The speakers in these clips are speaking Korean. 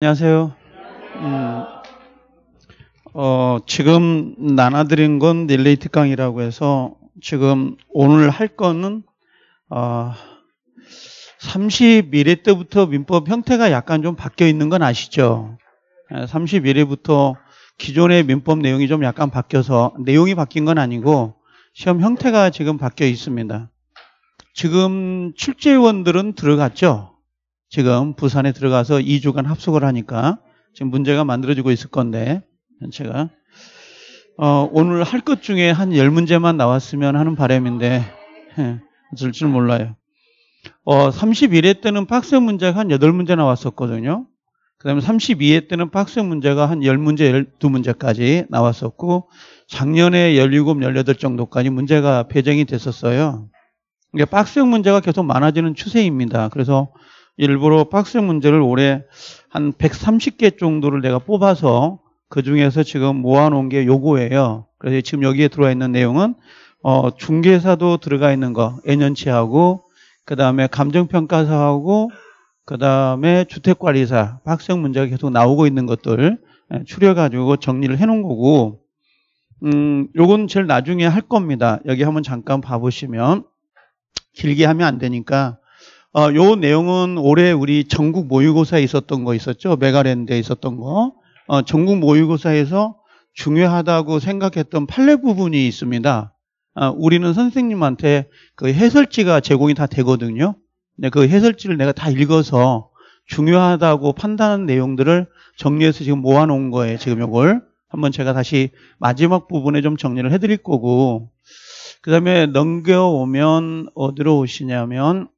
안녕하세요. 음, 어, 지금 나눠드린 건 릴레이트 강이라고 해서 지금 오늘 할 거는 어, 31회 때부터 민법 형태가 약간 좀 바뀌어 있는 건 아시죠? 31회부터 예, 기존의 민법 내용이 좀 약간 바뀌어서 내용이 바뀐 건 아니고 시험 형태가 지금 바뀌어 있습니다. 지금 출제위원들은 들어갔죠? 지금 부산에 들어가서 2주간 합숙을 하니까 지금 문제가 만들어지고 있을 건데 제가 어, 오늘 할 것 중에 한 10문제만 나왔으면 하는 바람인데 예, 어쩔 줄 몰라요. 어, 31회 때는 박스 문제가 한 8문제 나왔었거든요. 그 다음에 32회 때는 박스 문제가 한 10문제, 12문제까지 나왔었고 작년에 17, 18 정도까지 문제가 배정이 됐었어요. 박스 형 문제가 계속 많아지는 추세입니다. 그래서 일부러 박스 문제를 올해 한 130개 정도를 내가 뽑아서 그 중에서 지금 모아놓은 게 요거예요. 그래서 지금 여기에 들어와 있는 내용은 어, 중개사도 들어가 있는 거 N년치하고 그 다음에 감정평가사하고 그 다음에 주택관리사 학생 문제가 계속 나오고 있는 것들 예, 추려가지고 정리를 해놓은 거고 음, 요건 제일 나중에 할 겁니다. 여기 한번 잠깐 봐보시면 길게 하면 안 되니까 어, 요 내용은 올해 우리 전국 모의고사에 있었던 거 있었죠. 메가랜드에 있었던 거. 어, 전국 모의고사에서 중요하다고 생각했던 판례 부분이 있습니다. 아, 우리는 선생님한테 그 해설지가 제공이 다 되거든요. 근데 네, 그 해설지를 내가 다 읽어서 중요하다고 판단한 내용들을 정리해서 지금 모아놓은 거예요. 지금 요걸 한번 제가 다시 마지막 부분에 좀 정리를 해드릴 거고 그 다음에 넘겨오면 어디로 오시냐면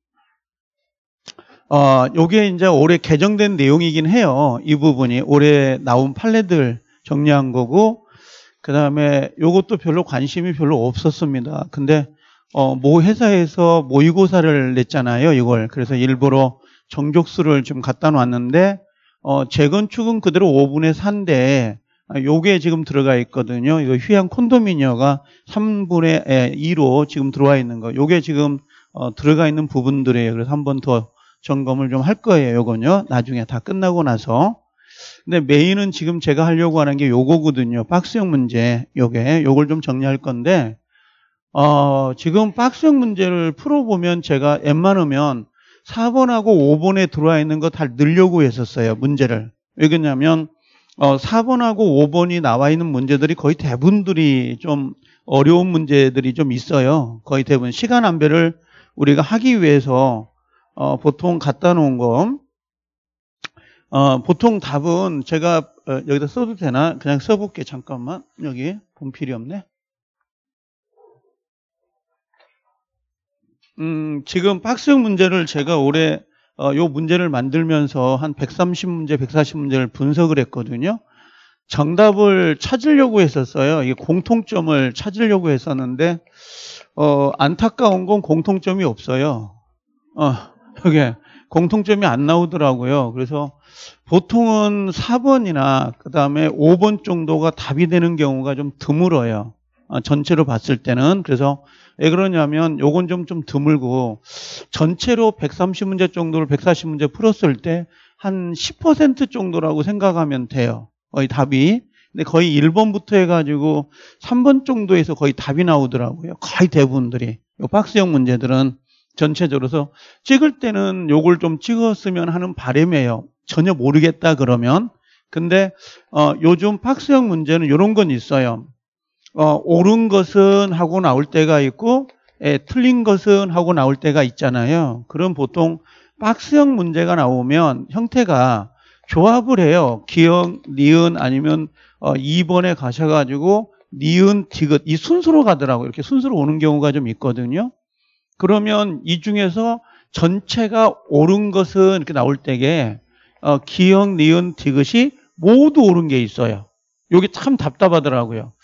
어, 요게 이제 올해 개정된 내용이긴 해요. 이 부분이 올해 나온 판례들 정리한 거고 그 다음에 요것도 별로 관심이 별로 없었습니다. 근데 어, 모 회사에서 모의고사를 냈잖아요. 이걸 그래서 일부러 정족수를 좀 갖다 놨는데 어, 재건축은 그대로 5분의 3대 아, 요게 지금 들어가 있거든요. 이거 휴양 콘도미니어가 3분의 2로 지금 들어와 있는 거. 요게 지금 어, 들어가 있는 부분들이에요. 그래서 한번더 점검을 좀 할 거예요. 요건요. 나중에 다 끝나고 나서. 근데 메인은 지금 제가 하려고 하는 게 요거거든요. 박스형 문제. 요게. 요걸 좀 정리할 건데 어, 지금 박스형 문제를 풀어보면 제가 웬만하면 4번하고 5번에 들어와 있는 거 다넣으려고 했었어요. 문제를. 왜 그러냐면 어, 4번하고 5번이 나와 있는 문제들이 거의 대부분들이 좀 어려운 문제들이 좀 있어요. 거의 대부분 시간 안배를 우리가 하기 위해서 어, 보통 갖다 놓은 거 어, 보통 답은 제가 어, 여기다 써도 되나? 그냥 써볼게 잠깐만 여기 본 필요 없네 음, 지금 박스 문제를 제가 올해 어, 요 문제를 만들면서 한 130문제, 140문제를 분석을 했거든요. 정답을 찾으려고 했었어요. 이게 공통점을 찾으려고 했었는데 어, 안타까운 건 공통점이 없어요. 어, 그게 공통점이 안 나오더라고요. 그래서 보통은 4번이나 그 다음에 5번 정도가 답이 되는 경우가 좀 드물어요. 어, 전체로 봤을 때는 그래서 왜 그러냐면 요건 좀 좀 드물고 전체로 130문제 정도를 140문제 풀었을 때 한 10% 정도라고 생각하면 돼요. 거의 답이. 근데 거의 1번부터 해가지고 3번 정도에서 거의 답이 나오더라고요. 거의 대부분들이. 요 박스형 문제들은 전체적으로서 찍을 때는 요걸 좀 찍었으면 하는 바램이에요. 전혀 모르겠다 그러면. 근데 어, 요즘 박스형 문제는 이런 건 있어요. 어, 옳은 것은 하고 나올 때가 있고 예, 틀린 것은 하고 나올 때가 있잖아요. 그럼 보통 박스형 문제가 나오면 형태가 조합을 해요. 기역 니은 아니면 어, 2번에 가셔가지고 니은, 디귿 이 순서로 가더라고요. 이렇게 순서로 오는 경우가 좀 있거든요. 그러면 이 중에서 전체가 옳은 것은 이렇게 나올 때에 어, 기역, 니은, 디귿이 모두 옳은 게 있어요. 이게 참 답답하더라고요.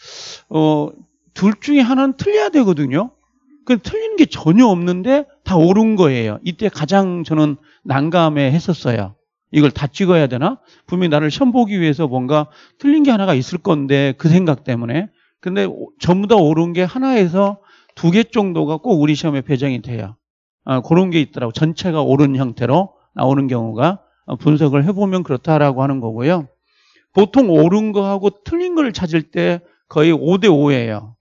어, 둘 중에 하나는 틀려야 되거든요. 그틀린게 전혀 없는데 다 옳은 거예요. 이때 가장 저는 난감해 했었어요. 이걸 다 찍어야 되나? 분명히 나를 시험 보기 위해서 뭔가 틀린 게 하나가 있을 건데 그 생각 때문에. 근데 전부 다 옳은 게 하나에서 두개 정도가 꼭 우리 시험에 배정이 돼요. 아, 그런 게 있더라고. 전체가 옳은 형태로 나오는 경우가 어, 분석을 해보면 그렇다라고 하는 거고요. 보통 옳은 거하고 틀린 걸 찾을 때 거의 5대 5예요.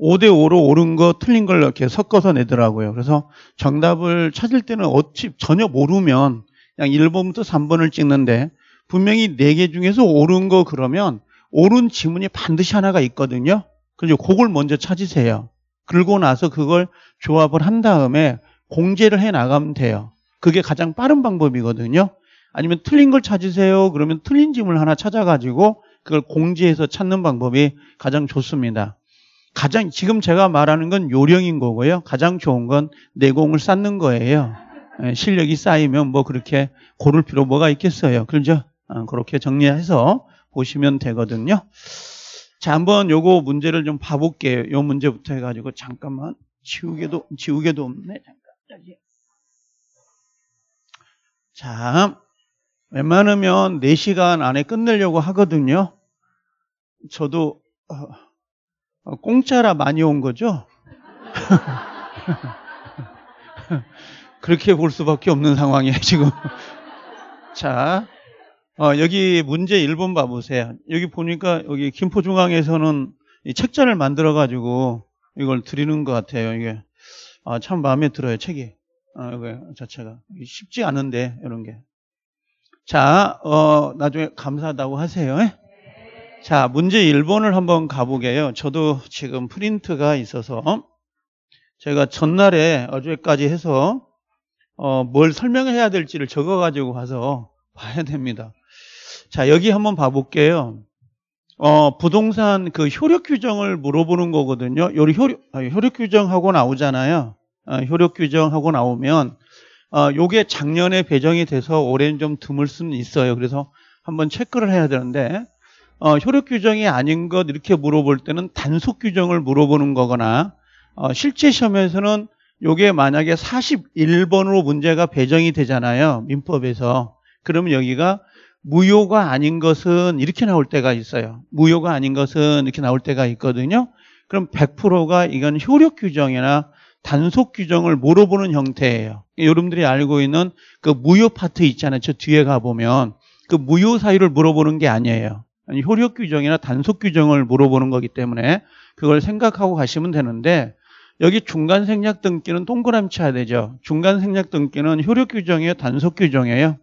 5대 5로 옳은 거 틀린 걸 이렇게 섞어서 내더라고요. 그래서 정답을 찾을 때는 어찌 전혀 모르면 그냥 1번부터 3번을 찍는데 분명히 4개 중에서 옳은 거 그러면 옳은 지문이 반드시 하나가 있거든요. 그리고 그걸 먼저 찾으세요. 그리고 나서 그걸 조합을 한 다음에 공제를 해 나가면 돼요. 그게 가장 빠른 방법이거든요. 아니면 틀린 걸 찾으세요. 그러면 틀린 짐을 하나 찾아가지고 그걸 공제해서 찾는 방법이 가장 좋습니다. 가장 지금 제가 말하는 건 요령인 거고요. 가장 좋은 건 내공을 쌓는 거예요. 예, 실력이 쌓이면 뭐 그렇게 고를 필요 뭐가 있겠어요. 그렇죠? 그렇게 정리해서 보시면 되거든요. 자, 한번 요거 문제를 좀 봐볼게요. 요 문제부터 해가지고 잠깐만 지우개도 지우개도 없네. 잠깐 여기. 자, 웬만하면 4시간 안에 끝내려고 하거든요. 저도 어, 어 공짜라 많이 온 거죠. 그렇게 볼 수밖에 없는 상황이에요, 지금. 자, 어, 여기 문제 1번 봐보세요. 여기 보니까 여기 김포중앙에서는 이 책자를 만들어 가지고 이걸 드리는 것 같아요. 이게 아, 참 마음에 들어요. 책이 아, 이거 자체가 쉽지 않은데 이런 게. 자, 어, 나중에 감사하다고 하세요. 에? 예? 자, 문제 1번을 한번 가보게요. 저도 지금 프린트가 있어서 제가 전날에 어제까지 해서 어, 뭘 설명해야 될지를 적어가지고 가서 봐야 됩니다. 자, 여기 한번 봐볼게요. 어, 부동산 그 효력 규정을 물어보는 거거든요. 요리 효력, 아, 효력 규정하고 나오잖아요. 아, 효력 규정하고 나오면, 어, 요게 작년에 배정이 돼서 올해는 좀 드물 수는 있어요. 그래서 한번 체크를 해야 되는데, 어, 효력 규정이 아닌 것 이렇게 물어볼 때는 단속 규정을 물어보는 거거나, 어, 실제 시험에서는 요게 만약에 41번으로 문제가 배정이 되잖아요. 민법에서. 그러면 여기가 무효가 아닌 것은 이렇게 나올 때가 있어요. 무효가 아닌 것은 이렇게 나올 때가 있거든요. 그럼 100%가 이건 효력 규정이나 단속 규정을 물어보는 형태예요. 여러분들이 알고 있는 그 무효 파트 있잖아요. 저 뒤에 가보면 그 무효 사유를 물어보는 게 아니에요. 효력 규정이나 단속 규정을 물어보는 거기 때문에 그걸 생각하고 가시면 되는데 여기 중간 생략 등기는 동그라미 쳐야 되죠. 중간 생략 등기는 효력 규정이에요, 단속 규정이에요.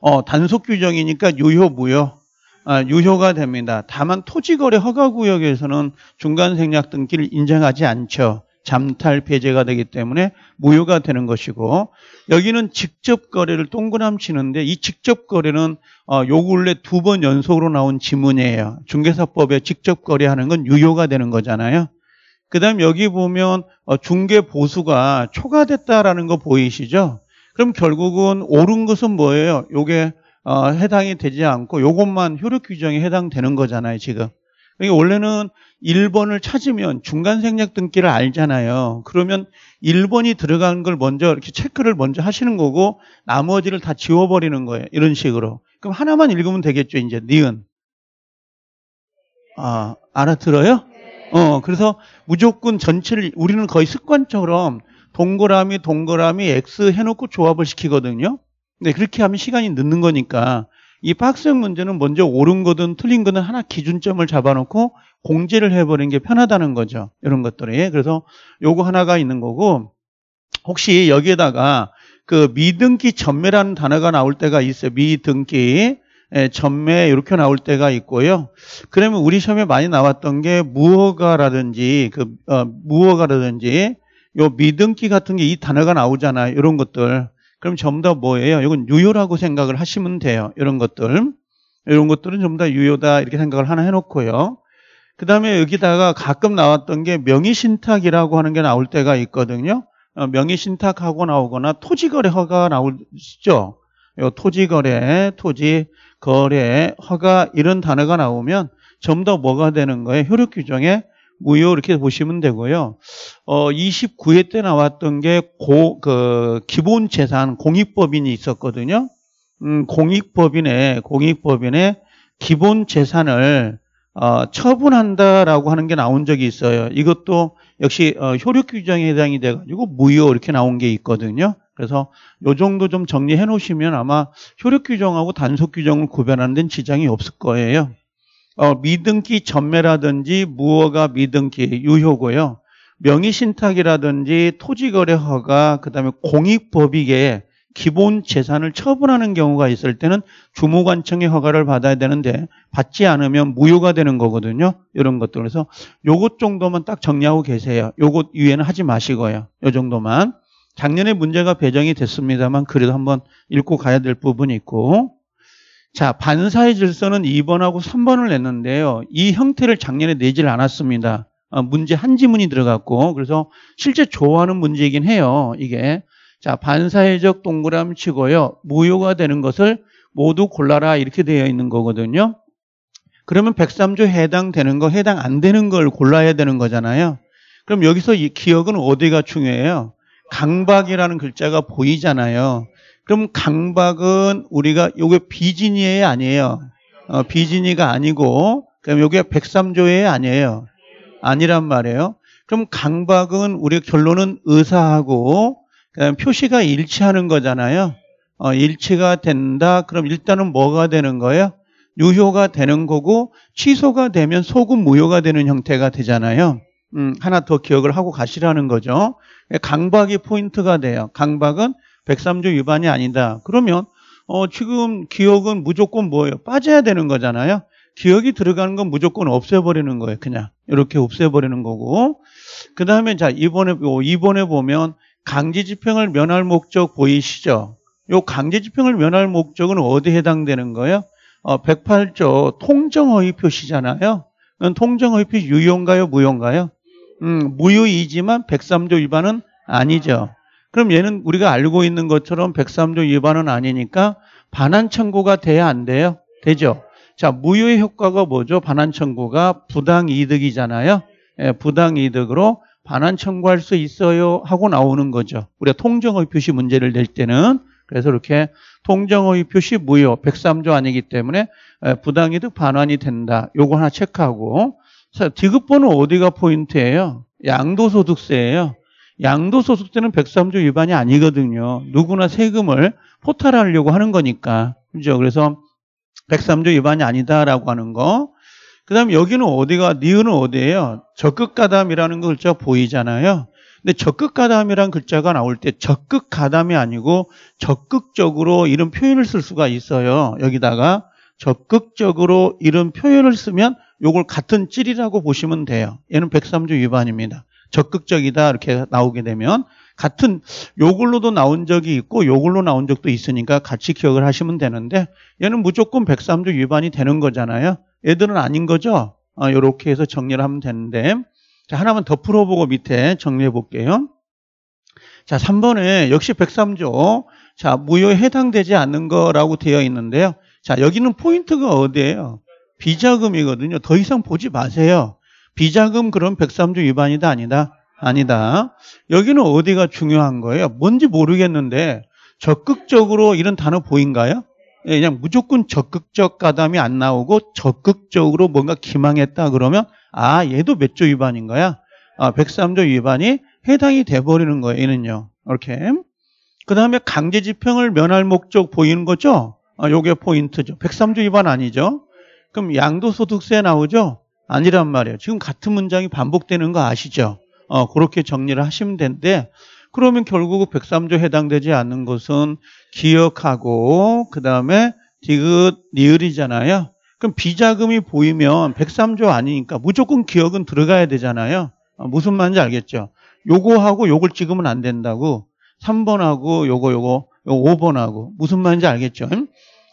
어, 단속 규정이니까 유효무효 아, 유효가 됩니다. 다만 토지거래 허가구역에서는 중간생략 등기를 인정하지 않죠. 잠탈 폐제가 되기 때문에 무효가 되는 것이고 여기는 직접 거래를 동그람 치는데 이 직접 거래는 어, 요 근래 두 번 연속으로 나온 지문이에요. 중개사법에 직접 거래하는 건 유효가 되는 거잖아요. 그다음 여기 보면 어, 중개 보수가 초과됐다라는 거 보이시죠? 그럼 결국은 옳은 것은 뭐예요? 요게 어, 해당이 되지 않고 요것만 효력 규정에 해당되는 거잖아요, 지금. 그러니까 원래는 1번을 찾으면 중간 생략 등기를 알잖아요. 그러면 1번이 들어간 걸 먼저 이렇게 체크를 먼저 하시는 거고 나머지를 다 지워버리는 거예요. 이런 식으로. 그럼 하나만 읽으면 되겠죠, 이제 니은. 아, 알아들어요? 어, 그래서 무조건 전체를 우리는 거의 습관처럼 동그라미 동그라미 X 해놓고 조합을 시키거든요. 근 그렇게 하면 시간이 늦는 거니까 이 박스형 문제는 먼저 옳은 거든 틀린 거든 하나 기준점을 잡아놓고 공제를 해버리는 게 편하다는 거죠. 이런 것들이. 그래서 요거 하나가 있는 거고 혹시 여기에다가 그 미등기 전매라는 단어가 나올 때가 있어요. 미등기 예, 전매 이렇게 나올 때가 있고요. 그러면 우리 시험에 많이 나왔던 게 무허가라든지 그 어, 무허가라든지 요 미등기 같은 게 이 단어가 나오잖아요. 이런 것들. 그럼 전부 다 뭐예요? 이건 유효라고 생각을 하시면 돼요. 이런 것들. 이런 것들은 전부 다 유효다 이렇게 생각을 하나 해놓고요. 그 다음에 여기다가 가끔 나왔던 게 명의신탁이라고 하는 게 나올 때가 있거든요. 어, 명의신탁하고 나오거나 토지거래 허가 나오죠. 토지거래, 토지거래, 허가 이런 단어가 나오면 좀 더 뭐가 되는 거예요? 효력규정에 무효 이렇게 보시면 되고요. 어 29회 때 나왔던 게 고 그 기본 재산 공익법인이 있었거든요. 음, 공익법인의 공익법인의 기본 재산을 어, 처분한다라고 하는 게 나온 적이 있어요. 이것도 역시 어, 효력 규정에 해당이 돼가지고 무효 이렇게 나온 게 있거든요. 그래서 요 정도 좀 정리해 놓으시면 아마 효력 규정하고 단속 규정을 구별하는 데는 지장이 없을 거예요. 어, 미등기 전매라든지 무허가 미등기 유효고요. 명의신탁이라든지 토지거래 허가 그다음에 공익법익에 기본 재산을 처분하는 경우가 있을 때는 주무관청의 허가를 받아야 되는데 받지 않으면 무효가 되는 거거든요. 이런 것들 그래서 요것 정도만 딱 정리하고 계세요. 요것 이외는 하지 마시고요. 요 정도만. 작년에 문제가 배정이 됐습니다만 그래도 한번 읽고 가야 될 부분이 있고 자, 반사의 질서는 2번하고 3번을 냈는데요. 이 형태를 작년에 내질 않았습니다. 아, 문제 한 지문이 들어갔고 그래서 실제 좋아하는 문제이긴 해요. 이게 자 반사회적 동그라미 치고요. 무효가 되는 것을 모두 골라라 이렇게 되어 있는 거거든요. 그러면 103조 해당되는 거 해당 안 되는 걸 골라야 되는 거잖아요. 그럼 여기서 이 기억은 어디가 중요해요? 강박이라는 글자가 보이잖아요. 그럼 강박은 우리가 요게 비진이에 아니에요. 어, 비진이가 아니고 그럼 요게 103조에 아니에요. 아니란 말이에요. 그럼 강박은 우리 결론은 의사하고 그다음 표시가 일치하는 거잖아요. 어, 일치가 된다. 그럼 일단은 뭐가 되는 거예요? 유효가 되는 거고 취소가 되면 소급 무효가 되는 형태가 되잖아요. 음, 하나 더 기억을 하고 가시라는 거죠. 강박이 포인트가 돼요. 강박은 103조 위반이 아니다. 그러면 어, 지금 기억은 무조건 뭐예요? 빠져야 되는 거잖아요. 기억이 들어가는 건 무조건 없애버리는 거예요. 그냥 이렇게 없애버리는 거고 그 다음에 자 이번에 이번에 보면 강제집행을 면할 목적 보이시죠? 요 강제집행을 면할 목적은 어디에 해당되는 거예요? 어, 108조 통정허위 표시잖아요. 통정허위 표시 유효인가요? 무효인가요? 음, 무효이지만 103조 위반은 아니죠. 그럼 얘는 우리가 알고 있는 것처럼 103조 위반은 아니니까 반환 청구가 돼야 안 돼요? 되죠. 자, 무효의 효과가 뭐죠? 반환 청구가 부당 이득이잖아요. 예, 부당 이득으로 반환 청구할 수 있어요 하고 나오는 거죠. 우리가 통정의 표시 문제를 낼 때는 그래서 이렇게 통정의 표시 무효 103조 아니기 때문에 예, 부당 이득 반환이 된다. 요거 하나 체크하고 자, 디귿번호 어디가 포인트예요? 양도소득세예요. 양도소득세는 103조 위반이 아니거든요. 누구나 세금을 포탈하려고 하는 거니까. 그죠? 그래서 103조 위반이 아니다라고 하는 거. 그 다음에 여기는 어디가, 니은은 어디예요? 적극가담이라는 글자 보이잖아요. 근데 적극가담이라는 글자가 나올 때 적극가담이 아니고 적극적으로 이런 표현을 쓸 수가 있어요. 여기다가 적극적으로 이런 표현을 쓰면 요걸 같은 찔이라고 보시면 돼요. 얘는 103조 위반입니다. 적극적이다 이렇게 나오게 되면 같은 요걸로도 나온 적이 있고 요걸로 나온 적도 있으니까 같이 기억을 하시면 되는데 얘는 무조건 103조 위반이 되는 거잖아요. 얘들은 아닌 거죠. 이렇게 어, 해서 정리를 하면 되는데 자 하나만 더 풀어보고 밑에 정리해 볼게요. 자 3번에 역시 103조 자 무효에 해당되지 않는 거라고 되어 있는데요. 자 여기는 포인트가 어디예요? 비자금이거든요. 더 이상 보지 마세요. 비자금 그런 103조 위반이다 아니다? 아니다. 여기는 어디가 중요한 거예요? 뭔지 모르겠는데 적극적으로 이런 단어 보인가요? 예, 그냥 무조건 적극적 가담이 안 나오고 적극적으로 뭔가 기망했다 그러면 아 얘도 몇 조 위반인 거야? 아 103조 위반이 해당이 돼버리는 거예요. 얘는요. 이렇게. 그 다음에 강제집행을 면할 목적 보이는 거죠? 아, 요게 포인트죠. 103조 위반 아니죠? 그럼 양도소득세 나오죠? 아니란 말이에요. 지금 같은 문장이 반복되는 거 아시죠? 어, 그렇게 정리를 하시면 되는데 그러면 결국 103조 해당되지 않는 것은 기억하고 그 다음에 디귿 니을이잖아요. 그럼 비자금이 보이면 103조 아니니까 무조건 기억은 들어가야 되잖아요. 어, 무슨 말인지 알겠죠? 요거하고 요걸 찍으면 안 된다고 3번하고 요거 요거 5번하고 무슨 말인지 알겠죠?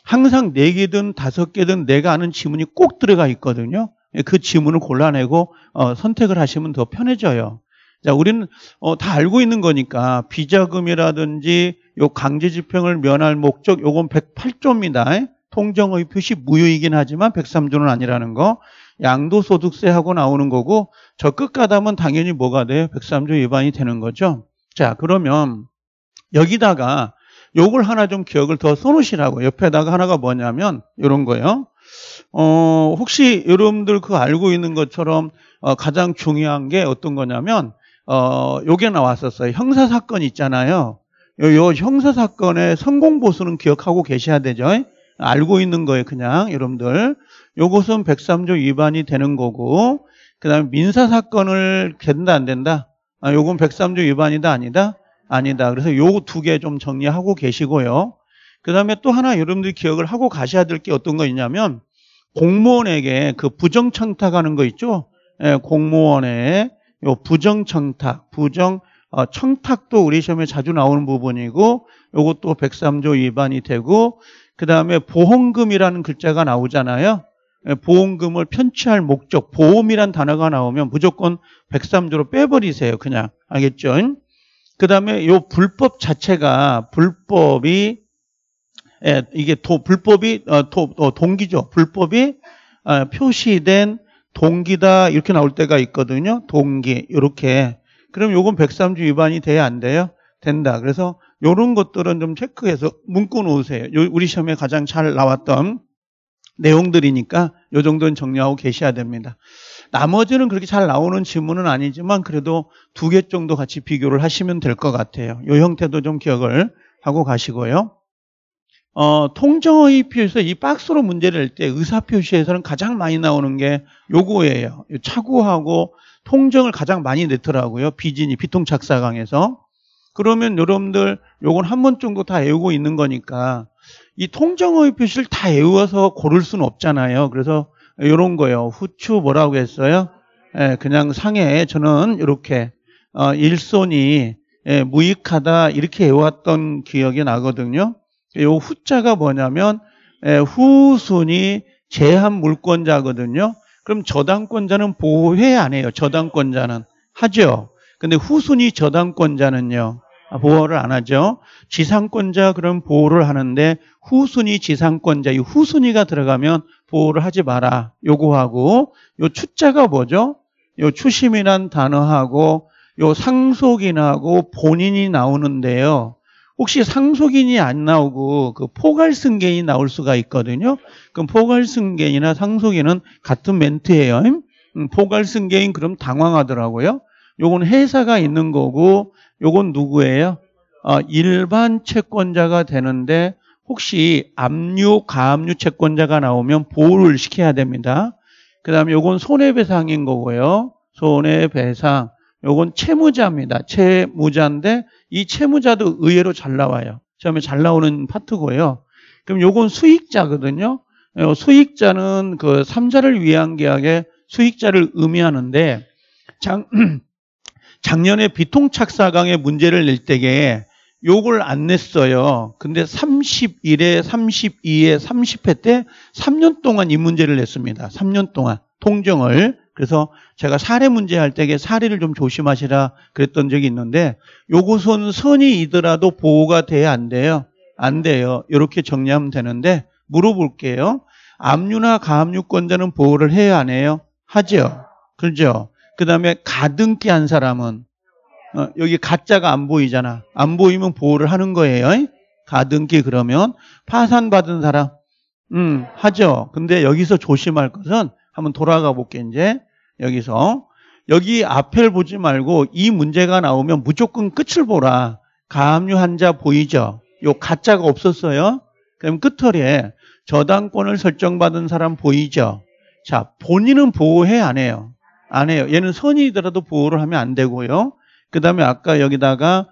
항상 4개든 5개든 내가 아는 지문이 꼭 들어가 있거든요. 예, 그 지문을 골라내고 어, 선택을 하시면 더 편해져요. 자, 우리는 어, 다 알고 있는 거니까 비자금이라든지 요 강제 집행을 면할 목적 요건 108조입니다. 예? 통정의 표시 무효이긴 하지만 103조는 아니라는 거. 양도소득세하고 나오는 거고 적극 가담은 당연히 뭐가 돼 103조 위반이 되는 거죠. 자, 그러면 여기다가 요걸 하나 좀 기억을 더 써놓으시라고. 옆에다가 하나가 뭐냐면 이런 거예요. 어, 혹시 여러분들 그 알고 있는 것처럼 어, 가장 중요한 게 어떤 거냐면 어, 요게 나왔었어요. 형사 사건 있잖아요. 요, 요 형사 사건의 성공 보수는 기억하고 계셔야 되죠. 알고 있는 거예요, 그냥 여러분들. 요것은 103조 위반이 되는 거고, 그다음에 민사 사건을 된다 안 된다. 아, 요건 103조 위반이다 아니다. 아니다. 그래서 요 두 개 좀 정리하고 계시고요. 그다음에 또 하나 여러분들이 기억을 하고 가셔야 될 게 어떤 거 있냐면 공무원에게 그 부정청탁하는 거 있죠? 예, 공무원의 요 부정청탁, 부정 어, 청탁도 우리 시험에 자주 나오는 부분이고 요것도 103조 위반이 되고 그다음에 보험금이라는 글자가 나오잖아요. 예, 보험금을 편취할 목적, 보험이란 단어가 나오면 무조건 103조로 빼버리세요. 그냥 알겠죠? 그다음에 요 불법 자체가 불법이 예, 이게 도, 불법이 어, 도, 어, 동기죠. 불법이 어, 표시된 동기다 이렇게 나올 때가 있거든요. 동기 이렇게. 그럼 요건 103주 위반이 돼야 안 돼요? 된다. 그래서 요런 것들은 좀 체크해서 문구 놓으세요. 요, 우리 시험에 가장 잘 나왔던 내용들이니까 요 정도는 정리하고 계셔야 됩니다. 나머지는 그렇게 잘 나오는 질문은 아니지만 그래도 두 개 정도 같이 비교를 하시면 될 것 같아요. 요 형태도 좀 기억을 하고 가시고요. 어, 통정의표에서 이 박스로 문제를 낼 때 의사표시에서는 가장 많이 나오는 게 요거예요. 차고하고 통정을 가장 많이 내더라고요. 비진이 비통착사강에서. 그러면 여러분들 요건 한 번 정도 다 외우고 있는 거니까 이 통정의 표시를 다 외워서 고를 수는 없잖아요. 그래서 요런 거요. 후추 뭐라고 했어요? 예, 그냥 상에 저는 이렇게 어, 일손이 예, 무익하다 이렇게 외웠던 기억이 나거든요. 요 후자가 뭐냐면 예, 후순위 제한 물권자거든요. 그럼 저당권자는 보호해 안 해요. 저당권자는 하죠. 근데 후순위 저당권자는요. 아, 보호를 안 하죠. 지상권자 그럼 보호를 하는데 후순위 지상권자 이 후순위가 들어가면 보호를 하지 마라 요구하고 요 추자가 뭐죠? 요 추심이란 단어하고 요 상속인하고 본인이 나오는데요. 혹시 상속인이 안 나오고 그 포괄승계인이 나올 수가 있거든요. 그럼 포괄승계인이나 상속인은 같은 멘트예요. 음, 포괄승계인 그럼 당황하더라고요. 요건 회사가 있는 거고 요건 누구예요? 아, 일반 채권자가 되는데 혹시 압류, 가압류 채권자가 나오면 보호를 시켜야 됩니다. 그 다음에 요건 손해배상인 거고요. 손해배상. 요건 채무자입니다. 채무자인데 이 채무자도 의외로 잘 나와요. 처음에 잘 나오는 파트고요. 그럼 요건 수익자거든요. 어, 수익자는 그 3자를 위한 계약에 수익자를 의미하는데 장, 작년에 비통착사강의 문제를 낼 때에 요걸 안 냈어요. 근데 31회, 32회, 30회 때 3년 동안 이 문제를 냈습니다. 3년 동안 통정을. 그래서 제가 사례 문제 할 때에 사례를 좀 조심하시라 그랬던 적이 있는데 요것은 선이이더라도 보호가 돼야 안 돼요. 안 돼요. 이렇게 정리하면 되는데 물어볼게요. 압류나 가압류권자는 보호를 해야 안 해요? 하죠. 그죠? 그 다음에 가등기 한 사람은 어, 여기 가짜가 안 보이잖아. 안 보이면 보호를 하는 거예요. 가등기 그러면 파산받은 사람 음, 하죠. 근데 여기서 조심할 것은 한번 돌아가 볼게요, 이제. 여기서. 여기 앞을 보지 말고 이 문제가 나오면 무조건 끝을 보라. 가압류 환자 보이죠? 요 가짜가 없었어요. 그럼 끝털에 저당권을 설정받은 사람 보이죠? 자, 본인은 보호해 안 해요. 안 해요. 얘는 선이더라도 보호를 하면 안 되고요. 그다음에 아까 여기다가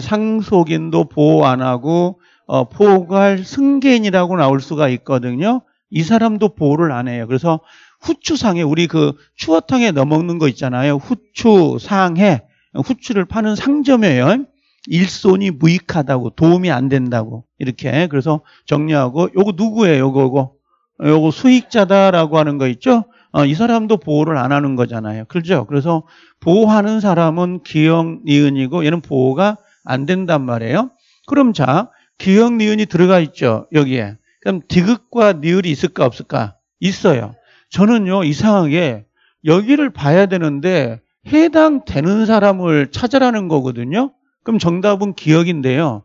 상속인도 보호 안 하고 어, 포괄 승계인이라고 나올 수가 있거든요. 이 사람도 보호를 안 해요. 그래서 후추상에 우리 그 추어탕에 넣어 먹는 거 있잖아요. 후추상에 후추를 파는 상점에요 일손이 무익하다고 도움이 안 된다고 이렇게 그래서 정리하고 요거 누구예요? 요거고 요거 수익자다라고 하는 거 있죠? 어, 이 사람도 보호를 안 하는 거잖아요. 그렇죠? 그래서 보호하는 사람은 기역 니은이고 얘는 보호가 안 된단 말이에요. 그럼 자 기역 니은이 들어가 있죠 여기에 그럼 디귿과 니을이 있을까 없을까? 있어요. 저는요, 이상하게 여기를 봐야 되는데 해당되는 사람을 찾으라는 거거든요. 그럼 정답은 기억인데요.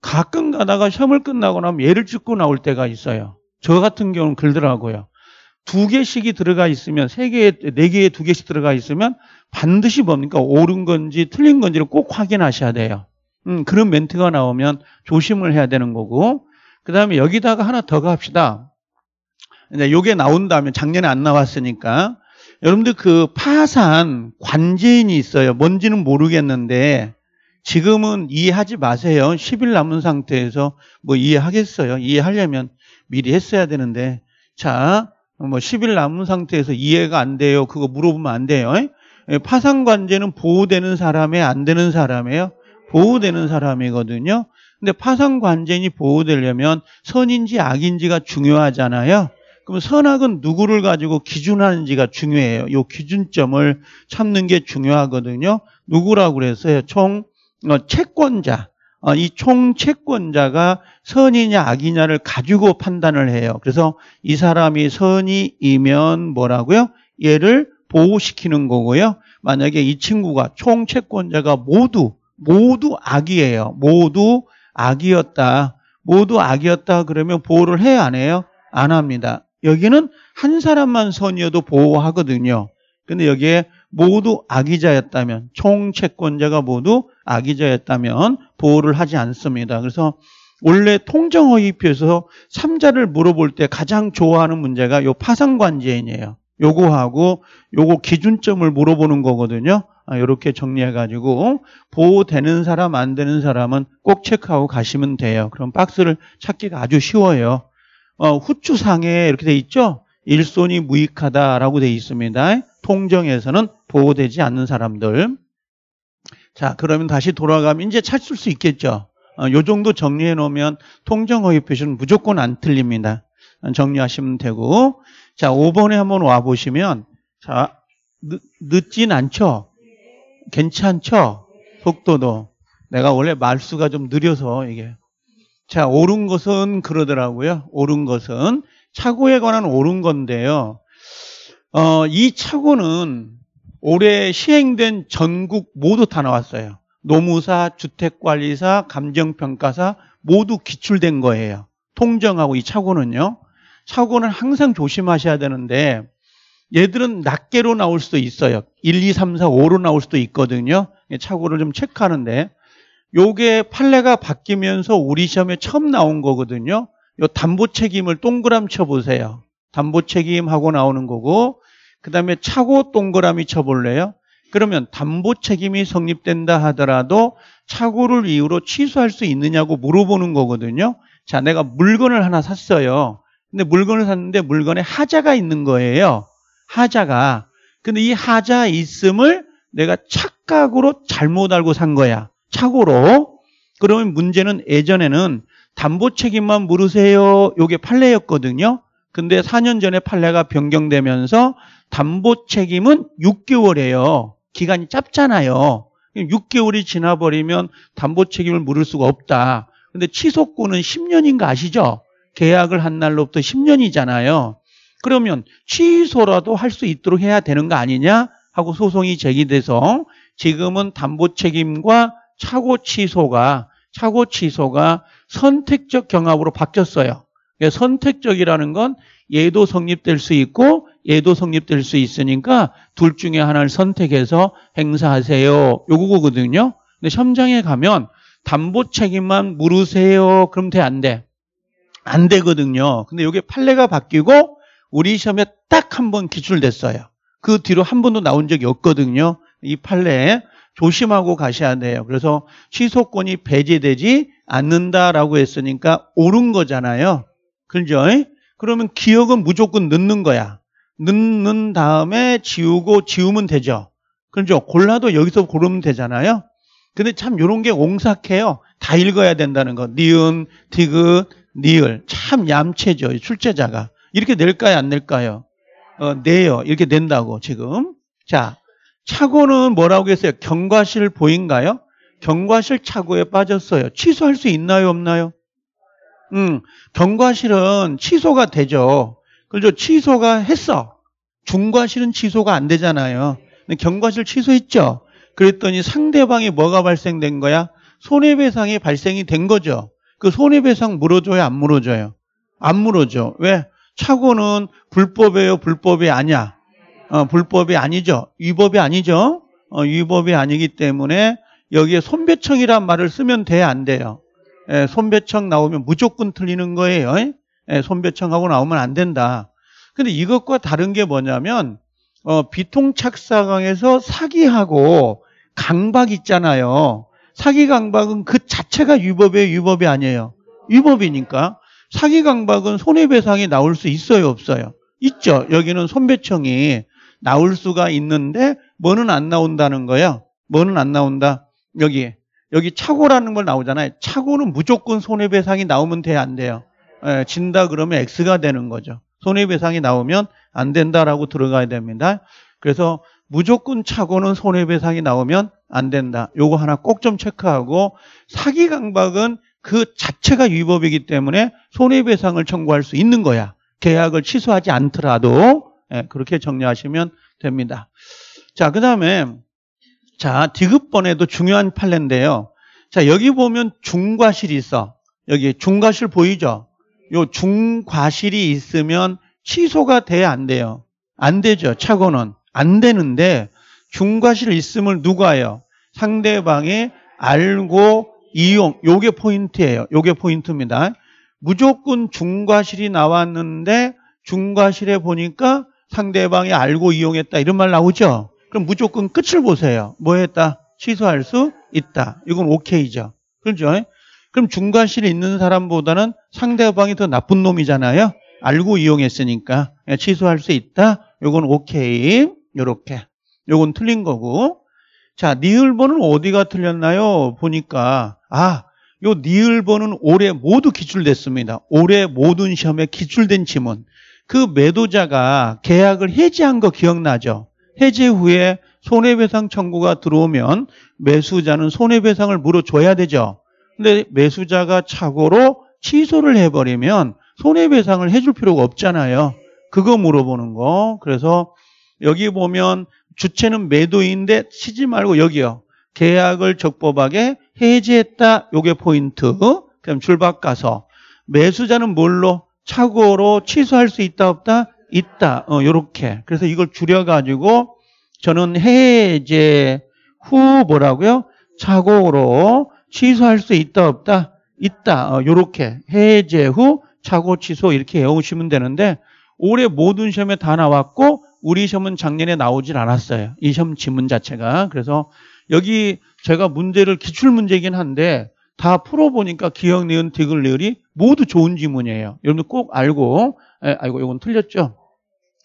가끔 가다가 시험을 끝나고 나면 얘를 찍고 나올 때가 있어요. 저 같은 경우는 그러더라고요두 개씩이 들어가 있으면 세 개에 네 개에 두 개씩 들어가 있으면 반드시 뭡니까 옳은 건지 틀린 건지를 꼭 확인하셔야 돼요. 음, 그런 멘트가 나오면 조심을 해야 되는 거고 그 다음에 여기다가 하나 더 갑시다. 이제 요게 나온다면 작년에 안 나왔으니까 여러분들 그 파산 관제인이 있어요. 뭔지는 모르겠는데 지금은 이해하지 마세요. 10일 남은 상태에서 뭐 이해하겠어요. 이해하려면 미리 했어야 되는데 자, 뭐 10일 남은 상태에서 이해가 안 돼요. 그거 물어보면 안 돼요. 파산 관제는 보호되는 사람에 안 되는 사람에요 이 보호되는 사람이거든요. 근데 파산 관제인이 보호되려면 선인지 악인지가 중요하잖아요. 그럼 선악은 누구를 가지고 기준하는지가 중요해요. 이 기준점을 찾는 게 중요하거든요. 누구라고 그랬어요? 총 어, 채권자. 어, 이총 채권자가 선이냐 악이냐를 가지고 판단을 해요. 그래서 이 사람이 선이면 뭐라고요? 얘를 보호시키는 거고요. 만약에 이 친구가 총 채권자가 모두 모두 악이에요. 모두 악이었다. 모두 악이었다 그러면 보호를 해야 안 해요? 안 합니다. 여기는 한 사람만 선이어도 보호하거든요. 근데 여기에 모두 악의자였다면 총채권자가 모두 악의자였다면 보호를 하지 않습니다. 그래서 원래 통정허위표에서 3자를 물어볼 때 가장 좋아하는 문제가 요 파상관제인이에요. 요거하고 요거 기준점을 물어보는 거거든요. 이렇게 아, 정리해가지고 보호되는 사람 안 되는 사람은 꼭 체크하고 가시면 돼요. 그럼 박스를 찾기가 아주 쉬워요. 어, 후추상에 이렇게 돼 있죠? 일손이 무익하다라고 돼 있습니다. 통정에서는 보호되지 않는 사람들. 자, 그러면 다시 돌아가면 이제 찾을 수 있겠죠? 어, 요 정도 정리해 놓으면 통정 어위 표시는 무조건 안 틀립니다. 어, 정리하시면 되고. 자, 5번에 한번 와 보시면 자, 늦, 늦진 않죠? 괜찮죠? 속도도. 내가 원래 말수가 좀 느려서 이게 자, 옳은 것은 그러더라고요. 옳은 것은 차고에 관한 옳은 건데요. 어, 이 차고는 올해 시행된 전국 모두 다 나왔어요. 노무사, 주택관리사, 감정평가사 모두 기출된 거예요. 통정하고 이 차고는요. 차고는 항상 조심하셔야 되는데 얘들은 낱개로 나올 수도 있어요. 1, 2, 3, 4, 5로 나올 수도 있거든요. 차고를 좀 체크하는데 요게 판례가 바뀌면서 우리 시험에 처음 나온 거거든요. 요 담보 책임을 동그라미 쳐보세요. 담보 책임 하고 나오는 거고 그 다음에 차고 동그라미 쳐볼래요? 그러면 담보 책임이 성립된다 하더라도 차고를 이유로 취소할 수 있느냐고 물어보는 거거든요. 자, 내가 물건을 하나 샀어요. 근데 물건을 샀는데 물건에 하자가 있는 거예요. 하자가. 근데 이 하자 있음을 내가 착각으로 잘못 알고 산 거야. 착오로 그러면 문제는 예전에는 담보 책임만 물으세요. 요게 판례였거든요. 근데 4년 전에 판례가 변경되면서 담보 책임은 6개월이에요. 기간이 짧잖아요. 6개월이 지나버리면 담보 책임을 물을 수가 없다. 근데 취소권은 10년인 거 아시죠? 계약을 한 날로부터 10년이잖아요. 그러면 취소라도 할 수 있도록 해야 되는 거 아니냐 하고 소송이 제기돼서 지금은 담보 책임과 차고 취소가 차고 취소가 선택적 경합으로 바뀌었어요. 그러니까 선택적이라는 건 얘도 성립될 수 있고 얘도 성립될 수 있으니까 둘 중에 하나를 선택해서 행사하세요. 요거거든요. 근데 현장에 가면 담보 책임만 물으세요. 그럼 돼 안 돼? 안 되거든요. 근데 이게 판례가 바뀌고 우리 시험에 딱 한 번 기출됐어요. 그 뒤로 한 번도 나온 적이 없거든요. 이 판례에 조심하고 가셔야 돼요. 그래서 취소권이 배제되지 않는다라고 했으니까 옳은 거잖아요. 그죠? 그러면 기억은 무조건 넣는 거야. 넣는 다음에 지우고 지우면 되죠. 그죠? 골라도 여기서 고르면 되잖아요. 근데 참 이런 게 옹삭해요. 다 읽어야 된다는 거. 니은, 디귿, 니을. 참 얌체죠. 출제자가. 이렇게 낼까요? 안 낼까요? 어, 내요. 이렇게 낸다고 지금. 자, 차고는 뭐라고 했어요? 경과실 보인가요? 경과실 차고에 빠졌어요. 취소할 수 있나요, 없나요? 음, 경과실은 취소가 되죠. 그죠? 취소가 했어. 중과실은 취소가 안 되잖아요. 근데 경과실 취소했죠. 그랬더니 상대방이 뭐가 발생된 거야? 손해배상이 발생이 된 거죠. 그 손해배상 물어줘요, 안 물어줘요? 안 물어줘. 왜? 차고는 불법이에요, 불법이 아니야. 어, 불법이 아니죠. 위법이 아니죠. 어, 위법이 아니기 때문에 여기에 손배청이란 말을 쓰면 돼, 안 돼요? 예, 손배청 나오면 무조건 틀리는 거예요. 예, 손배청하고 나오면 안 된다. 근데 이것과 다른 게 뭐냐면, 어, 비통착사강에서 사기하고 강박 있잖아요. 사기 강박은 그 자체가 위법이에요, 위법이 아니에요? 위법이니까. 사기 강박은 손해배상이 나올 수 있어요, 없어요? 있죠. 여기는 손배청이 나올 수가 있는데 뭐는 안 나온다는 거야 뭐는 안 나온다. 여기 여기 착오라는 걸 나오잖아요. 착오는 무조건 손해배상이 나오면 돼 안 돼요. 에, 예, 진다 그러면 X가 되는 거죠. 손해배상이 나오면 안 된다라고 들어가야 됩니다. 그래서 무조건 착오는 손해배상이 나오면 안 된다. 요거 하나 꼭 좀 체크하고 사기 강박은 그 자체가 위법이기 때문에 손해배상을 청구할 수 있는 거야. 계약을 취소하지 않더라도 예, 그렇게 정리하시면 됩니다. 자, 그 다음에, 자, 디귿번에도 중요한 판례인데요. 자, 여기 보면 중과실이 있어. 여기 중과실 보이죠? 요 중과실이 있으면 취소가 돼야 안 돼요. 안 되죠. 착오는. 안 되는데 중과실 있음을 누가 해요? 상대방이 알고 이용. 요게 포인트예요. 요게 포인트입니다. 무조건 중과실이 나왔는데 중과실에 보니까 상대방이 알고 이용했다 이런 말 나오죠? 그럼 무조건 끝을 보세요. 뭐 했다? 취소할 수 있다. 이건 오케이죠. 그렇죠? 그럼 중간실에 있는 사람보다는 상대방이 더 나쁜 놈이잖아요. 알고 이용했으니까 취소할 수 있다. 이건 오케이. 요렇게. 요건 틀린 거고. 자, 니을 번은 어디가 틀렸나요? 보니까 아, 요니을 번은 올해 모두 기출됐습니다. 올해 모든 시험에 기출된 지문. 그 매도자가 계약을 해지한 거 기억나죠? 해지 후에 손해배상 청구가 들어오면 매수자는 손해배상을 물어줘야 되죠. 근데 매수자가 착오로 취소를 해버리면 손해배상을 해줄 필요가 없잖아요. 그거 물어보는 거. 그래서 여기 보면 주체는 매도인데 치지 말고 여기요. 계약을 적법하게 해지했다. 요게 포인트. 그럼 줄 바꿔서 매수자는 뭘로? 착오로 취소할 수 있다 없다 있다. 어, 요렇게. 그래서 이걸 줄여 가지고 저는 해제 후 뭐라고요? 착오로 취소할 수 있다 없다 있다. 어, 요렇게. 해제 후 착오 취소 이렇게 외우시면 되는데 올해 모든 시험에 다 나왔고 우리 시험은 작년에 나오질 않았어요. 이 시험 지문 자체가. 그래서 여기 제가 문제를 기출 문제이긴 한데 다 풀어보니까 기역, 니은, 디귿, 리을이 모두 좋은 지문이에요. 여러분들 꼭 알고, 예, 아이고, 이건 틀렸죠?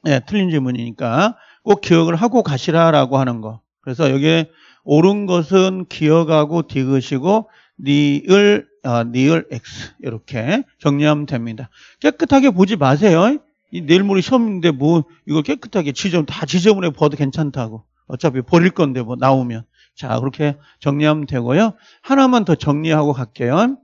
예, 틀린 지문이니까 꼭 기억을 하고 가시라라고 하는 거. 그래서 여기에 옳은 것은 기억하고 디귿이고, 니을, 아, 니을 X. 이렇게 정리하면 됩니다. 깨끗하게 보지 마세요. 이 내일 모레 시험인데 뭐, 이거 깨끗하게 지점, 다지점분해 봐도 괜찮다고. 어차피 버릴 건데 뭐 나오면 자, 그렇게 정리하면 되고요. 하나만 더 정리하고 갈게요.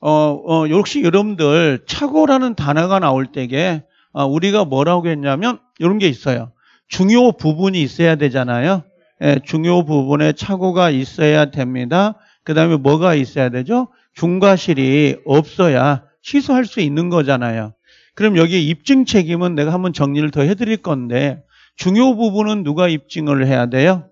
어, 어, 역시 여러분들 착오라는 단어가 나올 때에 아, 우리가 뭐라고 했냐면 이런 게 있어요. 중요 부분이 있어야 되잖아요. 예, 중요 부분에 착오가 있어야 됩니다. 그 다음에 뭐가 있어야 되죠? 중과실이 없어야 취소할 수 있는 거잖아요. 그럼 여기 입증 책임은 내가 한번 정리를 더 해드릴 건데 중요 부분은 누가 입증을 해야 돼요?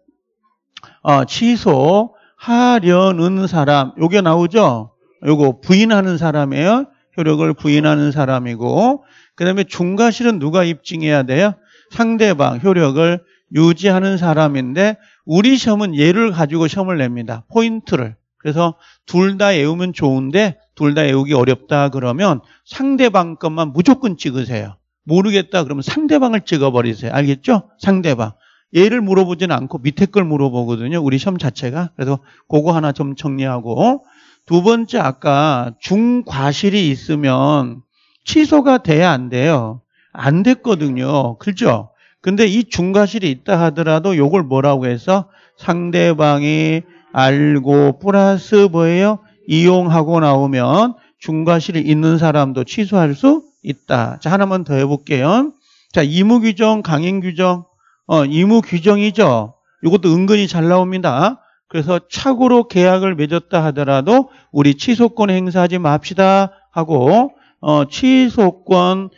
어, 취소하려는 사람 요게 나오죠. 요거 부인하는 사람이에요. 효력을 부인하는 사람이고 그다음에 중과실은 누가 입증해야 돼요? 상대방 효력을 유지하는 사람인데 우리 시험은 예를 가지고 시험을 냅니다. 포인트를. 그래서 둘 다 외우면 좋은데 둘 다 외우기 어렵다 그러면 상대방 것만 무조건 찍으세요. 모르겠다 그러면 상대방을 찍어버리세요. 알겠죠? 상대방. 얘를 물어보진 않고 밑에 걸 물어보거든요. 우리 시험 자체가. 그래서 그거 하나 좀 정리하고 두 번째 아까 중과실이 있으면 취소가 돼야 안 돼요. 안 됐거든요. 그죠? 렇 근데 이 중과실이 있다 하더라도 요걸 뭐라고 해서 상대방이 알고 플러스 뭐예요? 이용하고 나오면 중과실이 있는 사람도 취소할 수 있다. 자, 하나만 더 해볼게요. 자, 이무규정, 강행규정 어, 의무 규정이죠. 이것도 은근히 잘 나옵니다. 그래서 착오로 계약을 맺었다 하더라도 우리 취소권 행사하지 맙시다 하고 어, 취소권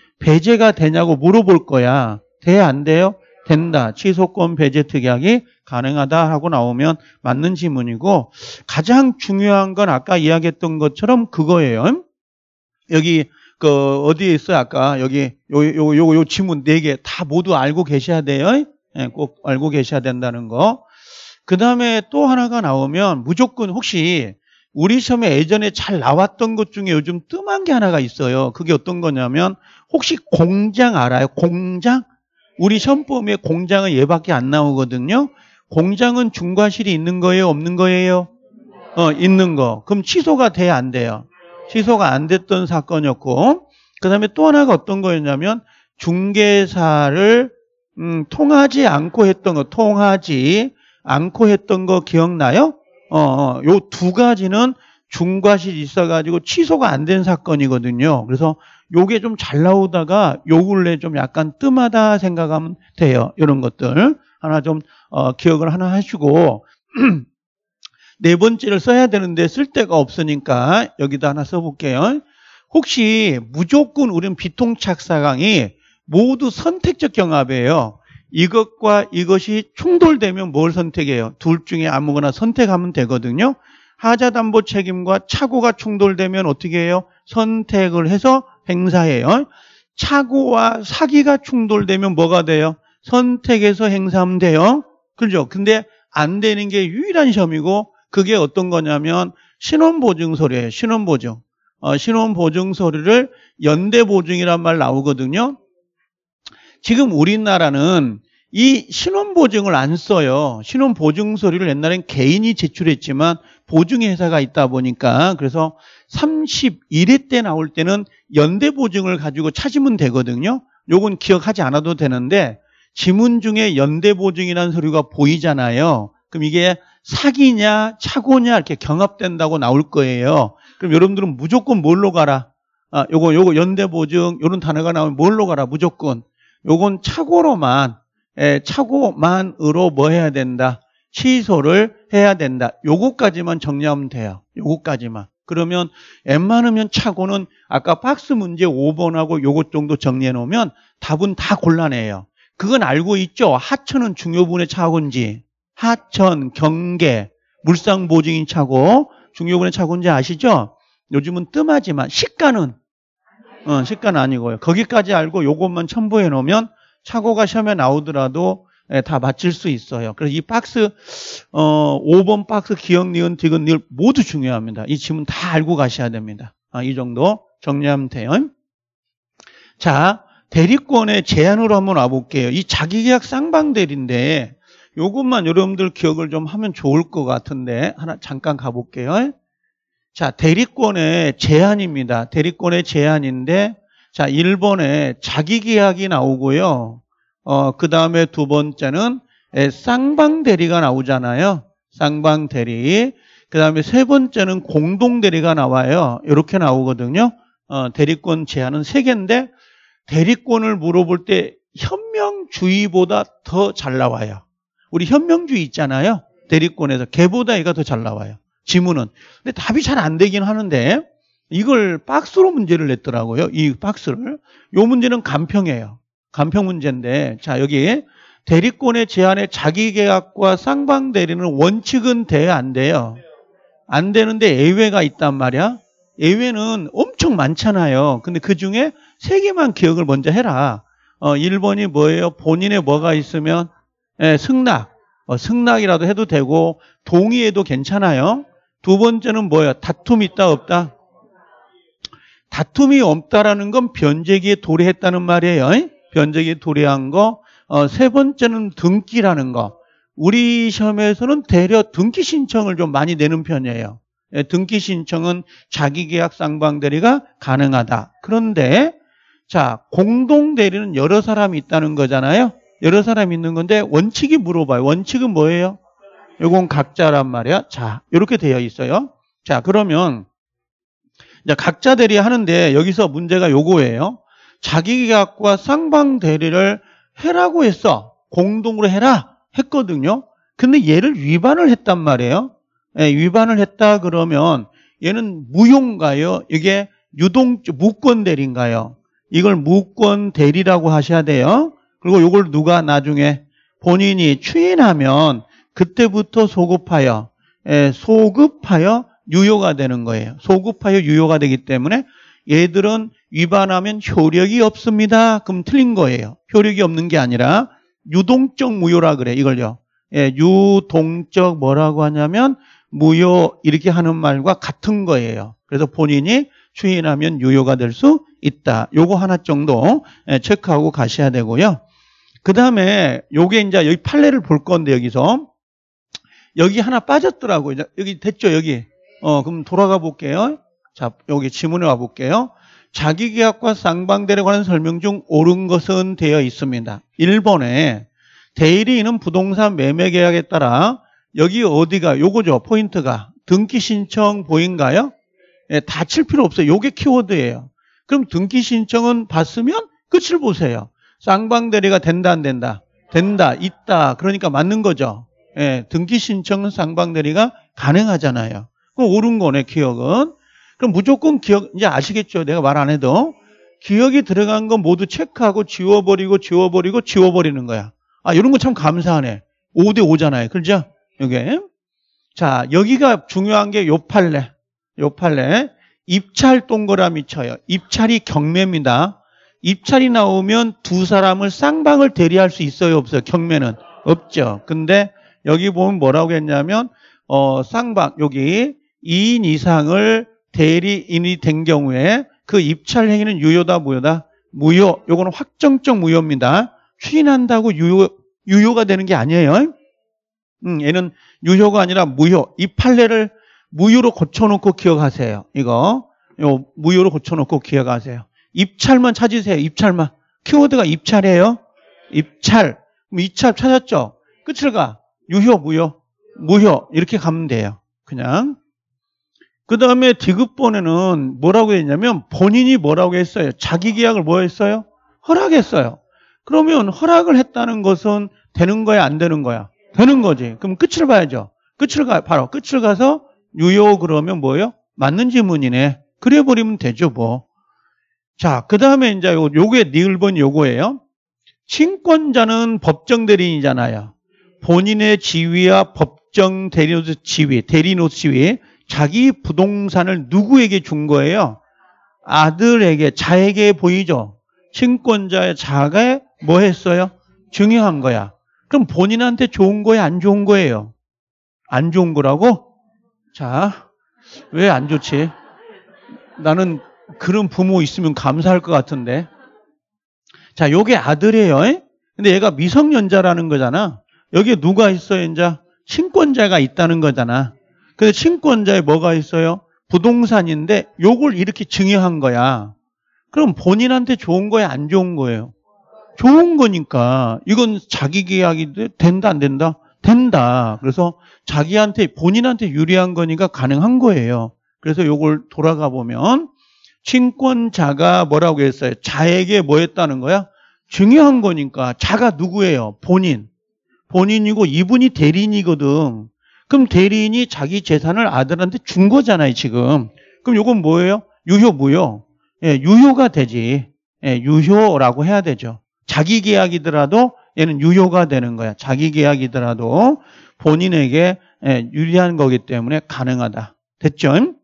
배제가 되냐고 물어볼 거야. 돼 안 돼요? 된다. 취소권 배제 특약이 가능하다 하고 나오면 맞는 지문이고 가장 중요한 건 아까 이야기했던 것처럼 그거예요. 여기 그 어디에 있어 아까 여기 요 요 요 요, 요, 요, 지문 네 개 다 모두 알고 계셔야 돼요. 예, 꼭 알고 계셔야 된다는 거. 그 다음에 또 하나가 나오면 무조건 혹시 우리 시험에 예전에 잘 나왔던 것 중에 요즘 뜸한 게 하나가 있어요. 그게 어떤 거냐면 혹시 공장 알아요? 공장? 우리 시험 범위에 공장은 얘밖에 안 나오거든요. 공장은 중과실이 있는 거예요? 없는 거예요? 어, 있는 거. 그럼 취소가 돼, 야안 돼요? 취소가 안 됐던 사건이었고, 그 다음에 또 하나가 어떤 거였냐면, 중개사를 음, 통하지 않고 했던 거, 통하지 않고 했던 거 기억나요? 어, 어 요 두 가지는 중과실이 있어가지고 취소가 안 된 사건이거든요. 그래서 요게 좀 잘 나오다가 요 근래 좀 약간 뜸하다 생각하면 돼요. 이런 것들. 하나 좀, 어, 기억을 하나 하시고. 네 번째를 써야 되는데 쓸 데가 없으니까 여기다 하나 써볼게요. 혹시 무조건 우린 비통착 사강이 모두 선택적 경합이에요. 이것과 이것이 충돌되면 뭘 선택해요? 둘 중에 아무거나 선택하면 되거든요. 하자담보 책임과 착오가 충돌되면 어떻게 해요? 선택을 해서 행사해요. 착오와 사기가 충돌되면 뭐가 돼요? 선택해서 행사하면 돼요. 그죠? 렇 근데 안 되는 게 유일한 시험이고 그게 어떤 거냐면 신원보증서류예요. 신원보증. 어, 신원보증서류를 연대보증이란 말 나오거든요. 지금 우리나라는 이 신원보증을 안 써요. 신원보증서류를 옛날엔 개인이 제출했지만 보증 회사가 있다 보니까 그래서 31회 때 나올 때는 연대보증을 가지고 찾으면 되거든요. 요건 기억하지 않아도 되는데 지문 중에 연대보증이라는 서류가 보이잖아요. 그럼 이게 사기냐 차고냐 이렇게 경합된다고 나올 거예요. 그럼 여러분들은 무조건 뭘로 가라? 아, 요거 요거 연대보증 요런 단어가 나오면 뭘로 가라? 무조건 요건 차고로만 에, 예, 차고만으로뭐 해야 된다? 취소를 해야 된다. 요것까지만 정리하면 돼요. 요것까지만 그러면 웬많으면차고는 아까 박스 문제 5번하고 요것 정도 정리해 놓으면 답은 다 곤란해요. 그건 알고 있죠. 하천은 중요분의 차오인지 하천, 경계, 물상 보증인 차고, 중요분의 차오인지 아시죠? 요즘은 뜸하지만 시가는 어, 시간 아니고요. 거기까지 알고 요것만 첨부해 놓으면 착오가 시험에 나오더라도 예, 다 맞출 수 있어요. 그래서 이 박스 어, 5번 박스 기억, 니은, 디귿, 니을 모두 중요합니다. 이 지문 다 알고 가셔야 됩니다. 아, 이 정도 정리하면 돼요. 자, 대리권의 제한으로 한번 와볼게요. 이 자기계약 쌍방대리인데 이것만 여러분들 기억을 좀 하면 좋을 것 같은데 하나 잠깐 가볼게요. 자, 대리권의 제한입니다. 대리권의 제한인데, 자, 1번에 자기계약이 나오고요. 어, 그 다음에 두 번째는 쌍방대리가 나오잖아요. 쌍방대리. 그 다음에 세 번째는 공동대리가 나와요. 이렇게 나오거든요. 어, 대리권 제한은 세 개인데, 대리권을 물어볼 때 현명주의보다 더 잘 나와요. 우리 현명주의 있잖아요. 대리권에서. 개보다 얘가 더 잘 나와요. 지문은. 근데 답이 잘 안 되긴 하는데 이걸 박스로 문제를 냈더라고요. 이 박스를. 요 문제는 간평이에요. 간평 문제인데 자 여기 대리권의 제한에 자기계약과 쌍방대리는 원칙은 돼안 돼요? 안 되는데 예외가 있단 말이야. 예외는 엄청 많잖아요. 근데 그 중에 세 개만 기억을 먼저 해라. 어, 1번이 뭐예요? 본인의 뭐가 있으면 예, 승낙. 어, 승낙이라도 해도 되고 동의해도 괜찮아요. 두 번째는 뭐야? 다툼이 있다 없다? 다툼이 없다라는 건 변제기에 도래했다는 말이에요. 변제기에 도래한 거. 어, 세 번째는 등기라는 거. 우리 시험에서는 대려 등기 신청을 좀 많이 내는 편이에요. 예, 등기 신청은 자기계약 쌍방대리가 가능하다. 그런데 자 공동 대리는 여러 사람이 있다는 거잖아요. 여러 사람이 있는 건데 원칙이 물어봐요. 원칙은 뭐예요? 이건 각자란 말이야. 자, 이렇게 되어 있어요. 자, 그러면 이제 각자 대리 하는데 여기서 문제가 요거예요. 자기 계약과 쌍방 대리를 해라고 했어. 공동으로 해라 했거든요. 근데 얘를 위반을 했단 말이에요. 예, 위반을 했다 그러면 얘는 무용가요? 이게 유동 무권 대리인가요? 이걸 무권 대리라고 하셔야 돼요. 그리고 이걸 누가 나중에 본인이 추인하면 그때부터 소급하여 에, 예, 소급하여 유효가 되는 거예요. 소급하여 유효가 되기 때문에 얘들은 위반하면 효력이 없습니다. 그럼 틀린 거예요. 효력이 없는 게 아니라 유동적 무효라 그래 이걸요. 예, 유동적 뭐라고 하냐면 무효 이렇게 하는 말과 같은 거예요. 그래서 본인이 추인하면 유효가 될 수 있다. 요거 하나 정도 예, 체크하고 가셔야 되고요. 그 다음에 요게 이제 여기 판례를 볼 건데 여기서 여기 하나 빠졌더라고요. 여기 됐죠, 여기. 어, 그럼 돌아가 볼게요. 자, 여기 지문에 와 볼게요. 자기계약과 쌍방대에 관한 설명 중 옳은 것은 되어 있습니다. 1번에 대리인은 부동산 매매 계약에 따라 여기 어디가 요거죠 포인트가 등기 신청 보인가요? 네, 다칠 필요 없어요. 요게 키워드예요. 그럼 등기 신청은 봤으면 끝을 보세요. 쌍방대리가 된다 안 된다? 된다 있다 그러니까 맞는 거죠. 예, 등기 신청은 쌍방 대리가 가능하잖아요. 그 옳은 거네 기억은. 그럼 무조건 기억 이제 아시겠죠? 내가 말 안 해도 기억이 들어간 건 모두 체크하고 지워버리고 지워버리고 지워버리는 거야. 아 이런 거 참 감사하네. 5대 5잖아요. 그죠? 여기. 자 여기가 중요한 게 요 팔레. 요 팔레. 입찰 동그라미 쳐요. 입찰이 경매입니다. 입찰이 나오면 두 사람을 쌍방을 대리할 수 있어요? 없어요? 경매는? 없죠. 근데 여기 보면 뭐라고 했냐면 어, 쌍방 여기 2인 이상을 대리인이 된 경우에 그 입찰 행위는 유효다 무효다 무효 요거는 확정적 무효입니다 추인한다고 유효 유효가 되는 게 아니에요 음, 얘는 유효가 아니라 무효 이 판례를 무효로 고쳐놓고 기억하세요 이거 요 무효로 고쳐놓고 기억하세요 입찰만 찾으세요 입찰만 키워드가 입찰이에요 입찰 입찰 찾았죠 끝을 가 유효, 무효, 무효 이렇게 가면 돼요. 그냥. 그 다음에 디귿번에는 뭐라고 했냐면 본인이 뭐라고 했어요? 자기 계약을 뭐 했어요? 허락했어요. 그러면 허락을 했다는 것은 되는 거야, 안 되는 거야? 되는 거지. 그럼 끝을 봐야죠. 끝을 가, 바로 끝을 가서 유효 그러면 뭐예요? 맞는 지문이네. 그래버리면 되죠, 뭐. 자, 그 다음에 이제 요, 요게 니을번 요거예요. 친권자는 법정 대리인이잖아요. 본인의 지위와 법정 대리노스 지위, 대리노스 지위, 자기 부동산을 누구에게 준 거예요? 아들에게, 자에게 보이죠? 친권자의 자가 뭐 했어요? 증여한 거야. 그럼 본인한테 좋은 거예요? 안 좋은 거예요? 안 좋은 거라고? 자, 왜 안 좋지? 나는 그런 부모 있으면 감사할 것 같은데. 자, 요게 아들이에요. 근데 얘가 미성년자라는 거잖아. 여기 에 누가 있어요, 인자? 친권자가 있다는 거잖아. 근데 친권자에 뭐가 있어요? 부동산인데 요걸 이렇게 증여한 거야. 그럼 본인한테 좋은 거야안 좋은 거예요? 좋은 거니까 이건 자기 계약이 된다 안 된다? 된다. 그래서 자기한테 본인한테 유리한 거니까 가능한 거예요. 그래서 요걸 돌아가 보면 친권자가 뭐라고 했어요? 자에게 뭐 했다는 거야? 중요한 거니까 자가 누구예요? 본인. 본인이고 이분이 대리인이거든. 그럼 대리인이 자기 재산을 아들한테 준 거잖아요, 지금. 그럼 이건 뭐예요? 유효무효. 예, 유효가 되지. 예, 유효라고 해야 되죠. 자기 계약이더라도 얘는 유효가 되는 거야. 자기 계약이더라도 본인에게 예, 유리한 거기 때문에 가능하다. 됐죠?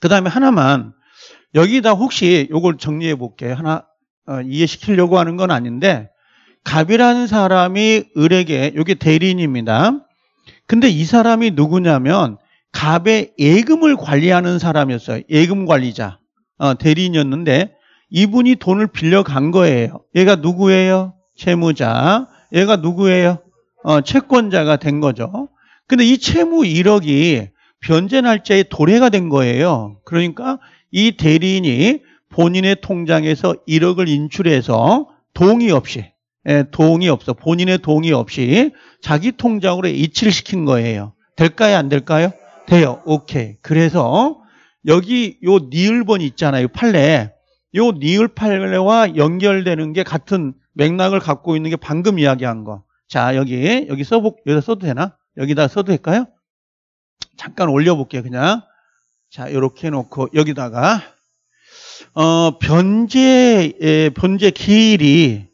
그 다음에 하나만 여기다 혹시 이걸 정리해 볼게요. 하나 어, 이해시키려고 하는 건 아닌데 갑이라는 사람이 을에게 여기 대리인입니다. 근데 이 사람이 누구냐면 갑의 예금을 관리하는 사람이었어요. 예금 관리자 어, 대리인이었는데 이분이 돈을 빌려 간 거예요. 얘가 누구예요? 채무자. 얘가 누구예요? 어, 채권자가 된 거죠. 근데 이 채무 1억이 변제날짜에 도래가 된 거예요. 그러니까 이 대리인이 본인의 통장에서 1억을 인출해서 동의 없이 동의 없어 본인의 동의 없이 자기 통장으로 이치를 시킨 거예요. 될까요? 안 될까요? 돼요. 오케이. 그래서 여기 요 니을번 있잖아요. 판례. 요 니을 판례와 연결되는 게 같은 맥락을 갖고 있는 게 방금 이야기한 거. 자, 여기 여기 써보 여기다 써도 되나? 여기다 써도 될까요? 잠깐 올려볼게요. 그냥 자 이렇게 해놓고 여기다가 어 변제 예, 변제 기일이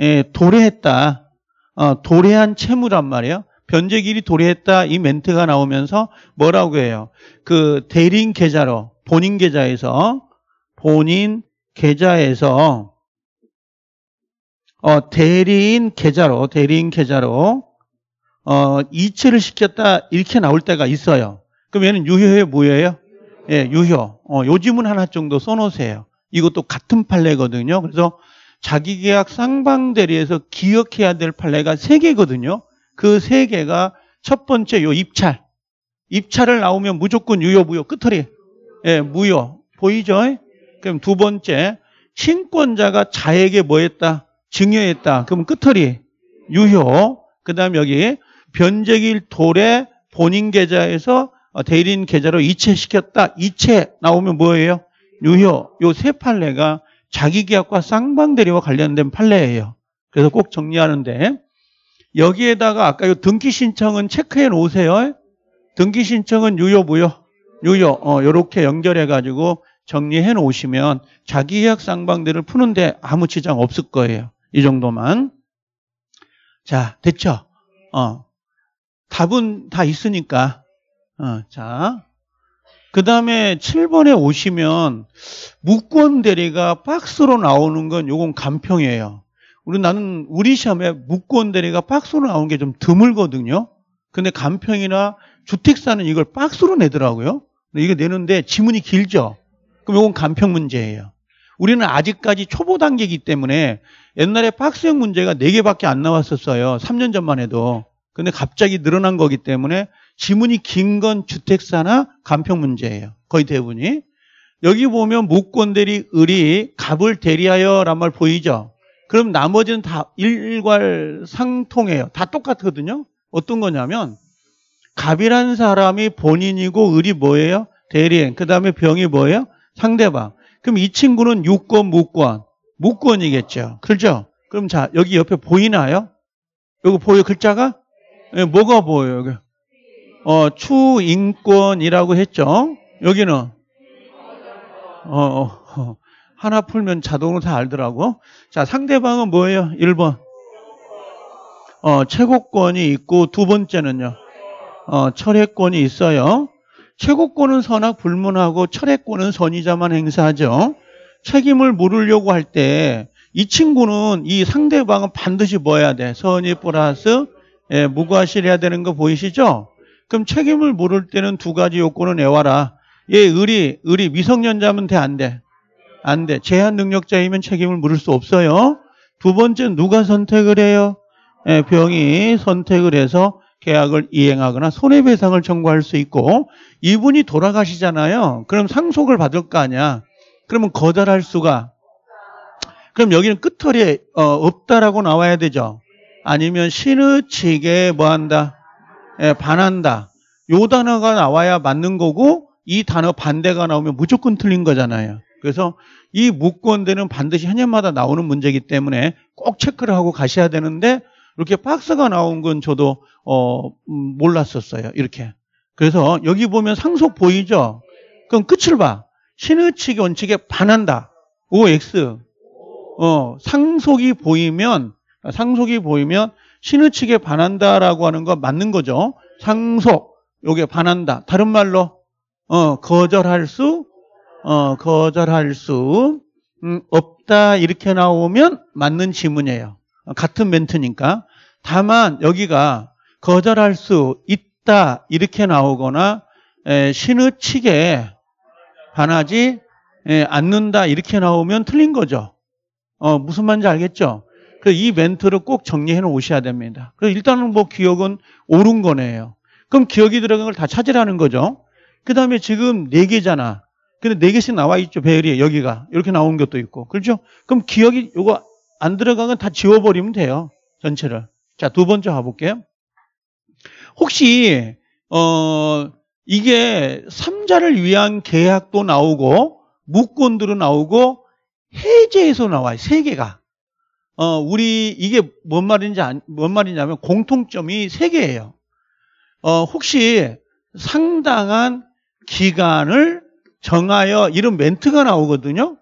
예, 도래했다. 어, 도래한 채무란 말이에요. 변제길이 도래했다 이 멘트가 나오면서 뭐라고 해요? 그 대리인 계좌로 본인 계좌에서 본인 계좌에서 어, 대리인 계좌로 대리인 계좌로 어, 이체를 시켰다 이렇게 나올 때가 있어요. 그럼 얘는 유효에 뭐예요? 예, 유효. 어, 요즘은 하나 정도 써놓으세요. 이것도 같은 판례거든요. 그래서 자기계약 쌍방 대리에서 기억해야 될 판례가 3개거든요그3개가첫 번째 요 입찰. 입찰을 나오면 무조건 유효 무효 끝털이. 예, 무효. 보이죠? 그럼 두 번째 신권자가 자에게 뭐 했다? 증여했다. 그럼 끝털이 유효. 그다음 여기 변제일 돌에 본인 계좌에서 어, 대리인 계좌로 이체시켰다. 이체 나오면 뭐예요? 유효. 요 세 판례가 자기계약과 쌍방대리와 관련된 판례예요. 그래서 꼭 정리하는데 여기에다가 아까 이 등기 신청은 체크해 놓으세요. 등기 신청은 유효 무효 유효 이렇게 어, 연결해 가지고 정리해 놓으시면 자기계약 쌍방대를 푸는데 아무 지장 없을 거예요. 이 정도만. 자, 됐죠? 어. 답은 다 있으니까. 어, 자. 그 다음에 7번에 오시면 무권 대리가 박스로 나오는 건 요건 간평이에요. 우리 나는 우리 시험에 무권 대리가 박스로 나온게 좀 드물거든요. 근데 간평이나 주택사는 이걸 박스로 내더라고요. 근데 이거 내는데 지문이 길죠. 그럼 요건 간평 문제예요. 우리는 아직까지 초보 단계이기 때문에 옛날에 박스형 문제가 4개밖에 안 나왔었어요. 3년 전만 해도. 근데 갑자기 늘어난 거기 때문에 지문이 긴 건 주택사나 간평 문제예요. 거의 대부분이. 여기 보면 목권 대리, 을이 갑을 대리하여란 말 보이죠? 그럼 나머지는 다 일괄 상통해요. 다 똑같거든요. 어떤 거냐면 갑이란 사람이 본인이고 을이 뭐예요? 대리인. 그 다음에 병이 뭐예요? 상대방. 그럼 이 친구는 유권, 무권. 무권이겠죠. 그렇죠? 그럼 자, 여기 옆에 보이나요? 여기 보여 글자가? 네, 뭐가 보여요? 어, 추인권이라고 했죠. 여기는 어, 어, 어, 하나 풀면 자동으로 다 알더라고. 자, 상대방은 뭐예요? 1번. 어, 최고권이 있고 두 번째는요. 어, 철회권이 있어요. 최고권은 선악 불문하고 철회권은 선의자만 행사하죠. 책임을 물으려고 할 때 이 친구는 이 상대방은 반드시 뭐 해야 돼? 선의 플러스 예, 무과실해야 되는 거 보이시죠? 그럼 책임을 물을 때는 두 가지 요건을 내와라. 예, 의리, 의리, 미성년자면 돼, 안 돼? 안 돼. 제한 능력자이면 책임을 물을 수 없어요. 두 번째, 누가 선택을 해요? 예, 병이 선택을 해서 계약을 이행하거나 손해배상을 청구할 수 있고, 이분이 돌아가시잖아요. 그럼 상속을 받을 거 아니야. 그러면 거절할 수가. 그럼 여기는 끝털이 어, 없다라고 나와야 되죠. 아니면 신의치게 뭐 한다? 예, 반한다. 요 단어가 나와야 맞는 거고 이 단어 반대가 나오면 무조건 틀린 거잖아요. 그래서 이 무권대는 반드시 현년마다 나오는 문제이기 때문에 꼭 체크를 하고 가셔야 되는데 이렇게 박스가 나온 건 저도 어, 음, 몰랐었어요. 이렇게. 그래서 여기 보면 상속 보이죠? 그럼 끝을 봐. 신의칙 원칙에 반한다. OX. 어, 상속이 보이면 상속이 보이면 신의 측에 반한다라고 하는 건 맞는 거죠. 상속, 요게 반한다. 다른 말로, 어, 거절할 수, 어, 거절할 수, 음, 없다. 이렇게 나오면 맞는 지문이에요. 같은 멘트니까. 다만, 여기가 거절할 수 있다. 이렇게 나오거나, 에, 신의 측에 반하지 에, 않는다. 이렇게 나오면 틀린 거죠. 어, 무슨 말인지 알겠죠? 그래서 이 멘트를 꼭 정리해 놓으셔야 됩니다. 그래서 일단은 뭐 기억은 옳은 거네요. 그럼 기억이 들어간 걸 다 찾으라는 거죠. 그 다음에 지금 네 개잖아. 근데 네 개씩 나와 있죠. 배열이 여기가. 이렇게 나온 것도 있고. 그렇죠? 그럼 기억이 요거 안 들어간 건 다 지워버리면 돼요. 전체를. 자, 두 번째 가볼게요. 혹시, 어, 이게 3자를 위한 계약도 나오고, 무권도로 나오고, 해제에서 나와요. 세 개가. 어, 우리 이게 뭔 말인지 뭔 말이냐면 공통점이 세 개예요. 어, 혹시 상당한 기간을 정하여 이런 멘트가 나오거든요.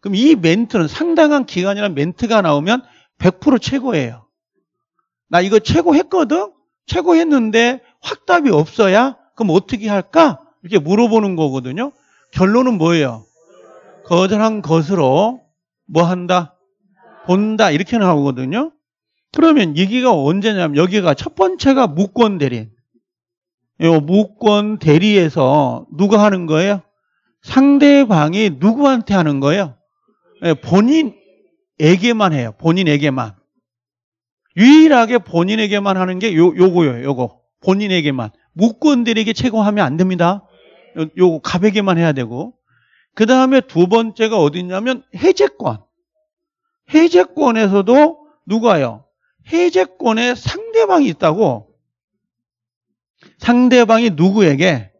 그럼 이 멘트는 상당한 기간이라는 멘트가 나오면 100% 최고예요. 나 이거 최고 했거든? 최고 했는데 확답이 없어야 그럼 어떻게 할까? 이렇게 물어보는 거거든요. 결론은 뭐예요? 거절한 것으로 뭐 한다? 본다 이렇게 나오거든요. 그러면 얘기가 언제냐면 여기가 첫 번째가 무권 대리. 요 무권 대리에서 누가 하는 거예요? 상대방이 누구한테 하는 거예요? 예, 본인에게만 해요. 본인에게만. 유일하게 본인에게만 하는 게 요, 요거예요. 요거. 본인에게만. 무권들에게 채고하면안 됩니다. 요, 요거 갑에게만 해야 되고. 그 다음에 두 번째가 어디냐면 해제권. 해제권에서도 누가요? 해제권의 상대방이 있다고 상대방이 누구에게?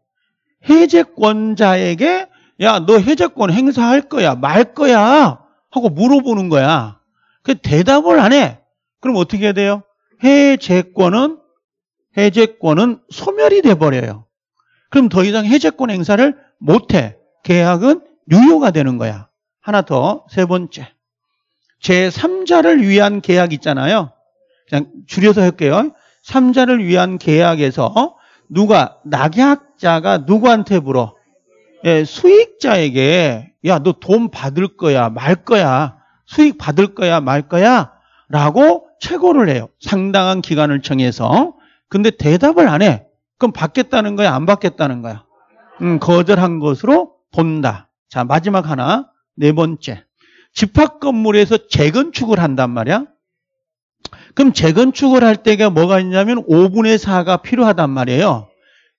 해제권자에게 야, 너 해제권 행사할 거야, 말 거야? 하고 물어보는 거야. 그 대답을 안 해. 그럼 어떻게 해야 돼요? 해제권은 해제권은 소멸이 돼 버려요. 그럼 더 이상 해제권 행사를 못 해. 계약은 유효가 되는 거야. 하나 더, 세 번째. 제3자를 위한 계약 있잖아요. 그냥 줄여서 할게요. 3자를 위한 계약에서 누가 낙약자가 누구한테 물어? 예, 수익자에게 야 너 돈 받을 거야 말 거야 수익 받을 거야 말 거야 라고 최고를 해요. 상당한 기간을 청해서 근데 대답을 안 해. 그럼 받겠다는 거야 안 받겠다는 거야? 음, 거절한 것으로 본다. 자 마지막 하나 네 번째 집합 건물에서 재건축을 한단 말이야. 그럼 재건축을 할 때가 뭐가 있냐면 5분의 4가 필요하단 말이에요.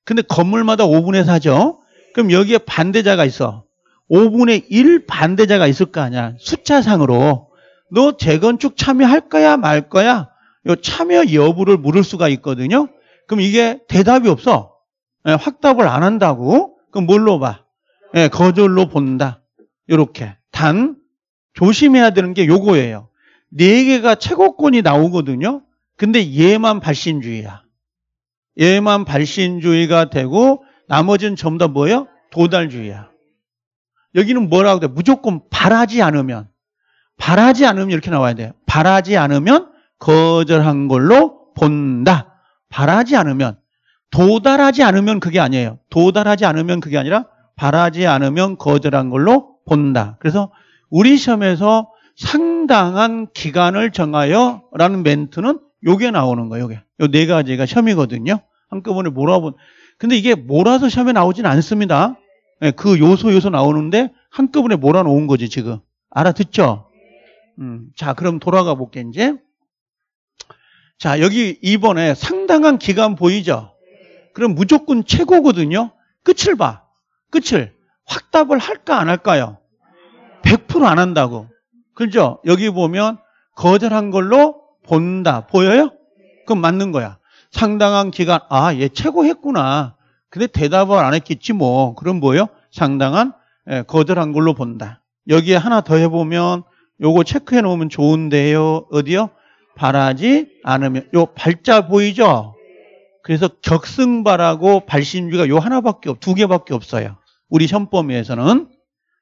근데 건물마다 5분의 4죠. 그럼 여기에 반대자가 있어. 5분의 1 반대자가 있을 거 아니야. 숫자상으로. 너 재건축 참여할 거야 말 거야? 요 참여 여부를 물을 수가 있거든요. 그럼 이게 대답이 없어. 예, 확답을 안 한다고. 그럼 뭘로 봐? 예, 거절로 본다. 이렇게. 단 조심해야 되는 게 요거예요. 네 개가 최고권이 나오거든요. 근데 얘만 발신주의야. 얘만 발신주의가 되고 나머지는 전부 다 뭐예요? 도달주의야. 여기는 뭐라고 돼? 무조건 바라지 않으면 바라지 않으면 이렇게 나와야 돼요. 바라지 않으면 거절한 걸로 본다. 바라지 않으면 도달하지 않으면 그게 아니에요. 도달하지 않으면 그게 아니라 바라지 않으면 거절한 걸로 본다. 그래서 우리 시험에서 상당한 기간을 정하여 라는 멘트는 요게 나오는 거예요. 요게. 요 네 가지가 시험이거든요. 한꺼번에 몰아본. 근데 이게 몰아서 시험에 나오진 않습니다. 예, 그 요소 요소 나오는데 한꺼번에 몰아놓은 거지, 지금. 알아듣죠? 음, 자, 그럼 돌아가 볼게, 이제. 자, 여기 이번에 상당한 기간 보이죠? 그럼 무조건 최고거든요? 끝을 봐. 끝을. 확답을 할까, 안 할까요? 100%안 한다고. 그죠? 여기 보면 거절한 걸로 본다. 보여요? 그건 맞는 거야. 상당한 기간, 아, 얘 최고했구나. 근데 대답을 안 했겠지 뭐. 그럼 뭐예요? 상당한 예, 거절한 걸로 본다. 여기에 하나 더 해보면 요거 체크해 놓으면 좋은데요. 어디요? 바라지 않으면. 요 발자 보이죠? 그래서 격승바라고 발신주가 요 하나밖에 없, 두 개밖에 없어요. 우리 현범위에서는.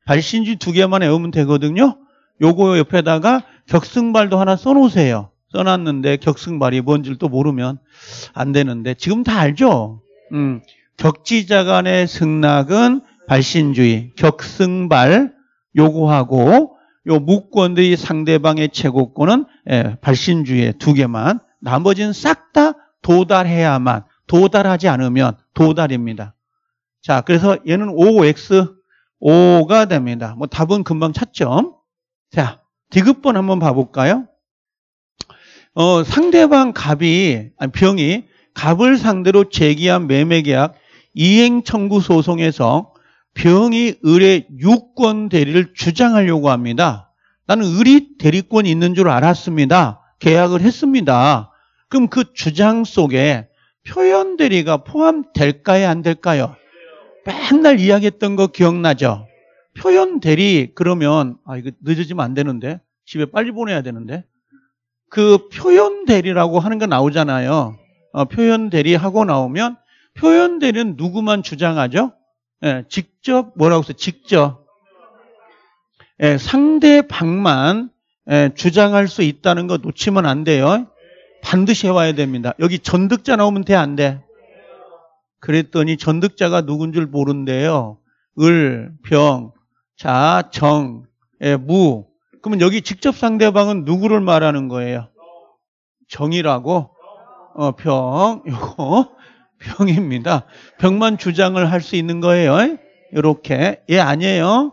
발신지두 개만 외우면 되거든요. 요거 옆에다가 격승발도 하나 써놓으세요. 써놨는데 격승발이 뭔지를 또 모르면 안 되는데 지금 다 알죠? 음, 격지자 간의 승낙은 발신주의, 격승발 요구하고 요 무권들이 상대방의 최고권은 예, 발신주의 두 개만 나머지는 싹 다 도달해야만 도달하지 않으면 도달입니다. 자, 그래서 얘는 5x 5가 됩니다. 뭐 답은 금방 찾죠? 자, 디귿번 한번 봐볼까요? 어, 상대방 갑이, 아니, 병이 갑을 상대로 제기한 매매계약 이행청구 소송에서 병이 을의 유권 대리를 주장하려고 합니다. 나는 을이 대리권이 있는 줄 알았습니다. 계약을 했습니다. 그럼 그 주장 속에 표현 대리가 포함될까요? 안 될까요? 맨날 이야기했던 거 기억나죠? 표현 대리 그러면 아 이거 늦어지면 안 되는데 집에 빨리 보내야 되는데 그 표현 대리라고 하는 거 나오잖아요. 어, 표현 대리 하고 나오면 표현 대리는 누구만 주장하죠? 예, 직접 뭐라고 써요? 직접 예, 상대방만 예, 주장할 수 있다는 거 놓치면 안 돼요. 반드시 해와야 됩니다. 여기 전득자 나오면 돼 안 돼? 그랬더니 전득자가 누군 줄 모른대요. 을, 병, 자, 정, 예, 무. 그러면 여기 직접 상대방은 누구를 말하는 거예요? 정이라고? 어, 병, 요거, 병입니다. 병만 주장을 할 수 있는 거예요. 이렇게. 예, 아니에요.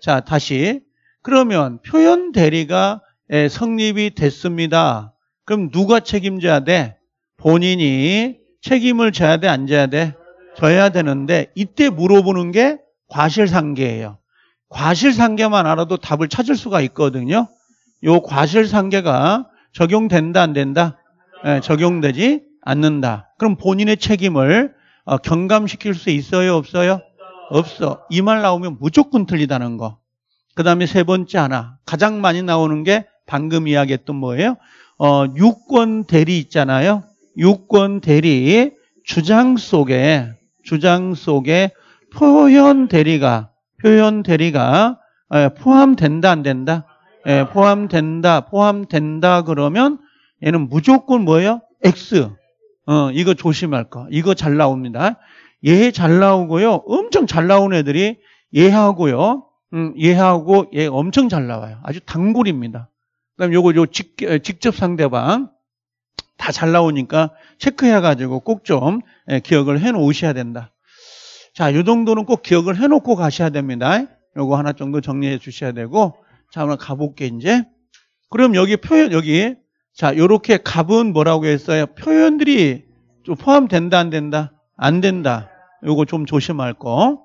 자, 다시. 그러면 표현 대리가 성립이 됐습니다. 그럼 누가 책임져야 돼? 본인이 책임을 져야 돼, 안 져야 돼? 져야 되는데 이때 물어보는 게 과실상계예요. 과실상계만 알아도 답을 찾을 수가 있거든요. 요 과실상계가 적용된다 안 된다? 네, 적용되지 않는다. 그럼 본인의 책임을 어, 경감시킬 수 있어요, 없어요? 없어. 이 말 나오면 무조건 틀리다는 거. 그 다음에 세 번째 하나. 가장 많이 나오는 게 방금 이야기했던 뭐예요? 어, 유권 대리 있잖아요. 유권 대리 주장 속에 주장 속에 표현 대리가 표현 대리가 예, 포함된다 안 된다? 예, 포함된다 포함된다 그러면 얘는 무조건 뭐예요? X 어, 이거 조심할 거 이거 잘 나옵니다 얘 잘 나오고요 엄청 잘 나온 애들이 얘하고요 음, 얘하고 얘 엄청 잘 나와요 아주 단골입니다 그 다음 요거 요 직, 직접 상대방 다잘 나오니까 체크해가지고 꼭좀 예, 기억을 해 놓으셔야 된다. 자, 이 정도는 꼭 기억을 해 놓고 가셔야 됩니다. 요거 하나 정도 정리해 주셔야 되고. 자, 오늘 가볼게, 이제. 그럼 여기 표현, 여기. 자, 요렇게 값은 뭐라고 했어요? 표현들이 좀 포함된다, 안 된다? 안 된다. 요거 좀 조심할 거.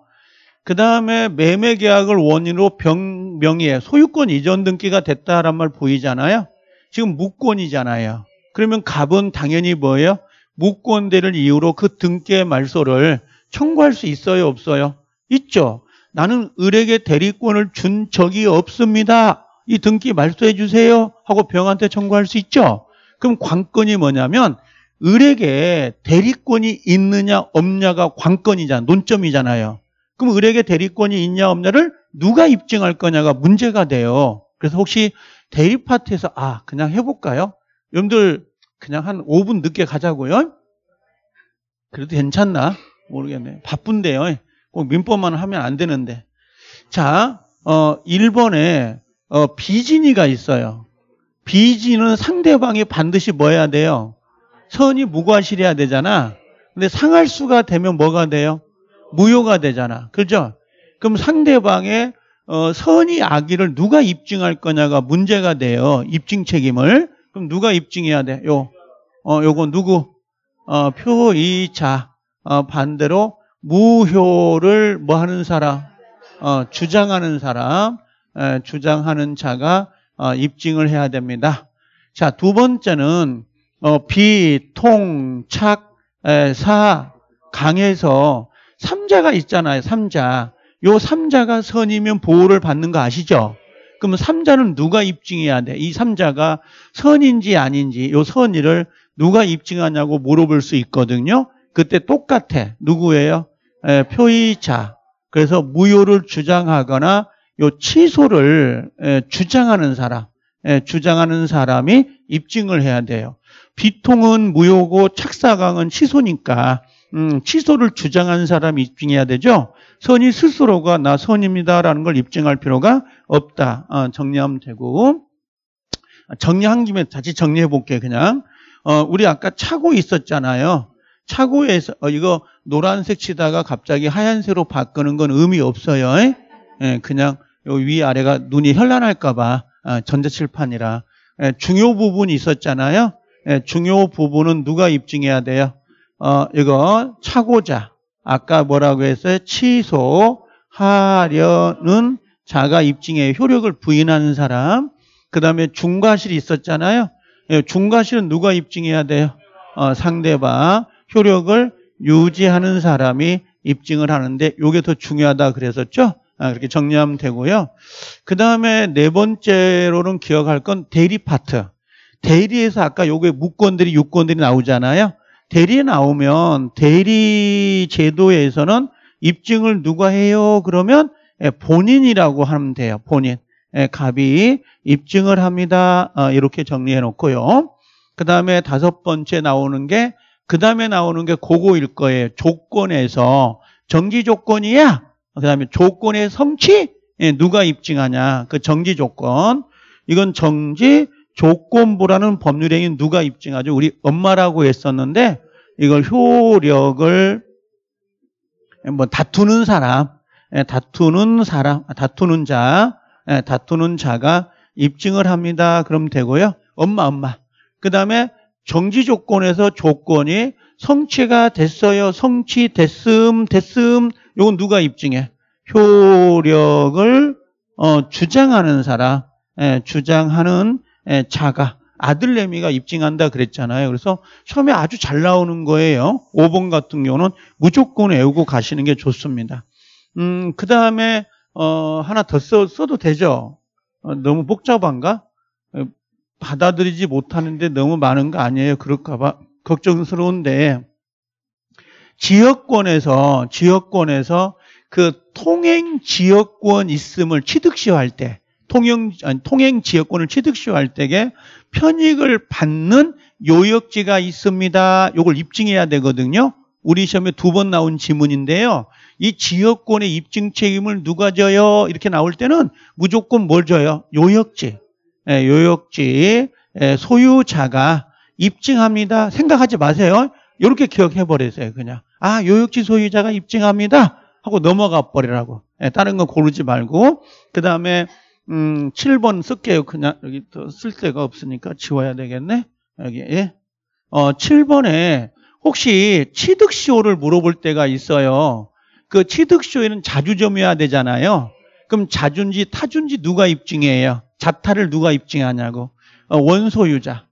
그 다음에 매매 계약을 원인으로 병, 명의의 소유권 이전 등기가 됐다란 말 보이잖아요. 지금 무권이잖아요. 그러면 갑은 당연히 뭐예요? 무권대를 이유로 그등기 말소를 청구할 수 있어요, 없어요? 있죠. 나는 을에게 대리권을 준 적이 없습니다. 이 등기 말소해 주세요 하고 병한테 청구할 수 있죠. 그럼 관건이 뭐냐면 을에게 대리권이 있느냐 없냐가 관건이자 논점이잖아요. 그럼 을에게 대리권이 있냐 없냐를 누가 입증할 거냐가 문제가 돼요. 그래서 혹시 대리 파트에서 아 그냥 해볼까요? 여러분들 그냥 한 5분 늦게 가자고요. 그래도 괜찮나? 모르겠네. 바쁜데요. 꼭 민법만 하면 안 되는데. 자, 어, 1번에 어, 비진이가 있어요. 비진은 상대방이 반드시 뭐 해야 돼요? 선이 무과실해야 되잖아. 근데 상할수가 되면 뭐가 돼요? 무효가 되잖아. 그죠? 그럼 상대방의 어, 선의 악의를 누가 입증할 거냐가 문제가 돼요. 입증 책임을. 그럼 누가 입증해야 돼? 요, 어, 요거 누구? 어, 표이자. 어, 반대로 무효를 뭐 하는 사람? 어, 주장하는 사람, 에, 주장하는 자가 어, 입증을 해야 됩니다. 자, 두 번째는 어, 비통착 에, 사 강에서 삼자가 있잖아요. 삼자. 요 삼자가 선이면 보호를 받는 거 아시죠? 그러면 삼자는 누가 입증해야 돼? 이 삼자가 선인지 아닌지 이 선의를 누가 입증하냐고 물어볼 수 있거든요. 그때 똑같아. 누구예요? 에, 표의자. 그래서 무효를 주장하거나 요 취소를 에, 주장하는 사람, 에, 주장하는 사람이 입증을 해야 돼요. 비통은 무효고 착사강은 취소니까 음, 취소를 주장한 사람이 입증해야 되죠. 선이 스스로가 나 선입니다라는 걸 입증할 필요가 없다. 어, 정리하면 되고 아, 정리한 김에 다시 정리해 볼게요. 그냥 어, 우리 아까 차고 있었잖아요. 차고에서 어, 이거 노란색 치다가 갑자기 하얀색으로 바꾸는 건 의미 없어요. 예, 예 그냥 위 아래가 눈이 현란할까봐 아, 전자칠판이라 예, 중요 부분이 있었잖아요. 예, 중요 부분은 누가 입증해야 돼요? 어, 이거 차고자 아까 뭐라고 했어요? 취소하려는 자가 입증의 효력을 부인하는 사람. 그 다음에 중과실이 있었잖아요. 예, 중과실은 누가 입증해야 돼요? 어, 상대방. 효력을 유지하는 사람이 입증을 하는데 이게 더 중요하다 그랬었죠? 아, 그렇게 정리하면 되고요. 그 다음에 네 번째로는 기억할 건 대리 파트. 대리에서 아까 요게 무권들이 유권들이 나오잖아요. 대리 나오면 대리 제도에서는 입증을 누가 해요? 그러면 예, 본인이라고 하면 돼요. 본인. 예, 갑이 입증을 합니다. 어, 이렇게 정리해 놓고요. 그 다음에 다섯 번째 나오는 게, 그 다음에 나오는 게고고일 거예요. 조건에서. 정지 조건이야. 그 다음에 조건의 성취? 예, 누가 입증하냐. 그 정지 조건. 이건 정지, 조건부라는 법률행위 누가 입증하죠? 우리 엄마라고 했었는데 이걸 효력을 뭐 다투는 사람, 예, 다투는 사람, 아, 다투는 자, 예, 다투는 자가 입증을 합니다. 그럼 되고요. 엄마, 엄마. 그 다음에 정지 조건에서 조건이 성취가 됐어요. 성취 됐음, 됐음. 이건 누가 입증해? 효력을 어, 주장하는 사람, 예, 주장하는 예, 자가 아들내미가 입증한다 그랬잖아요. 그래서 처음에 아주 잘 나오는 거예요. 5번 같은 경우는 무조건 외우고 가시는 게 좋습니다. 음, 그 다음에 어, 하나 더 써, 도 되죠. 어, 너무 복잡한가? 어, 받아들이지 못하는데 너무 많은 거 아니에요. 그럴까봐 걱정스러운데 지역권에서 지역권에서 그 통행 지역권 있음을 취득시할 때 통영 아니, 통행 지역권을 취득시효할 때에 편익을 받는 요역지가 있습니다. 요걸 입증해야 되거든요. 우리 시험에 두 번 나온 지문인데요. 이 지역권의 입증 책임을 누가 져요? 이렇게 나올 때는 무조건 뭘 져요? 요역지. 예, 요역지 예, 소유자가 입증합니다. 생각하지 마세요. 이렇게 기억해 버리세요. 그냥 아 요역지 소유자가 입증합니다. 하고 넘어가 버리라고. 예, 다른 거 고르지 말고 그 다음에 음, 7번 쓸게요. 그냥 여기 또 쓸 데가 없으니까 지워야 되겠네. 여기 예. 어, 7번에 혹시 취득시효를 물어볼 때가 있어요. 그 취득시효에는 자주점유해야 되잖아요. 그럼 자준지타준지 누가 입증해요? 자타를 누가 입증하냐고. 어, 원소유자.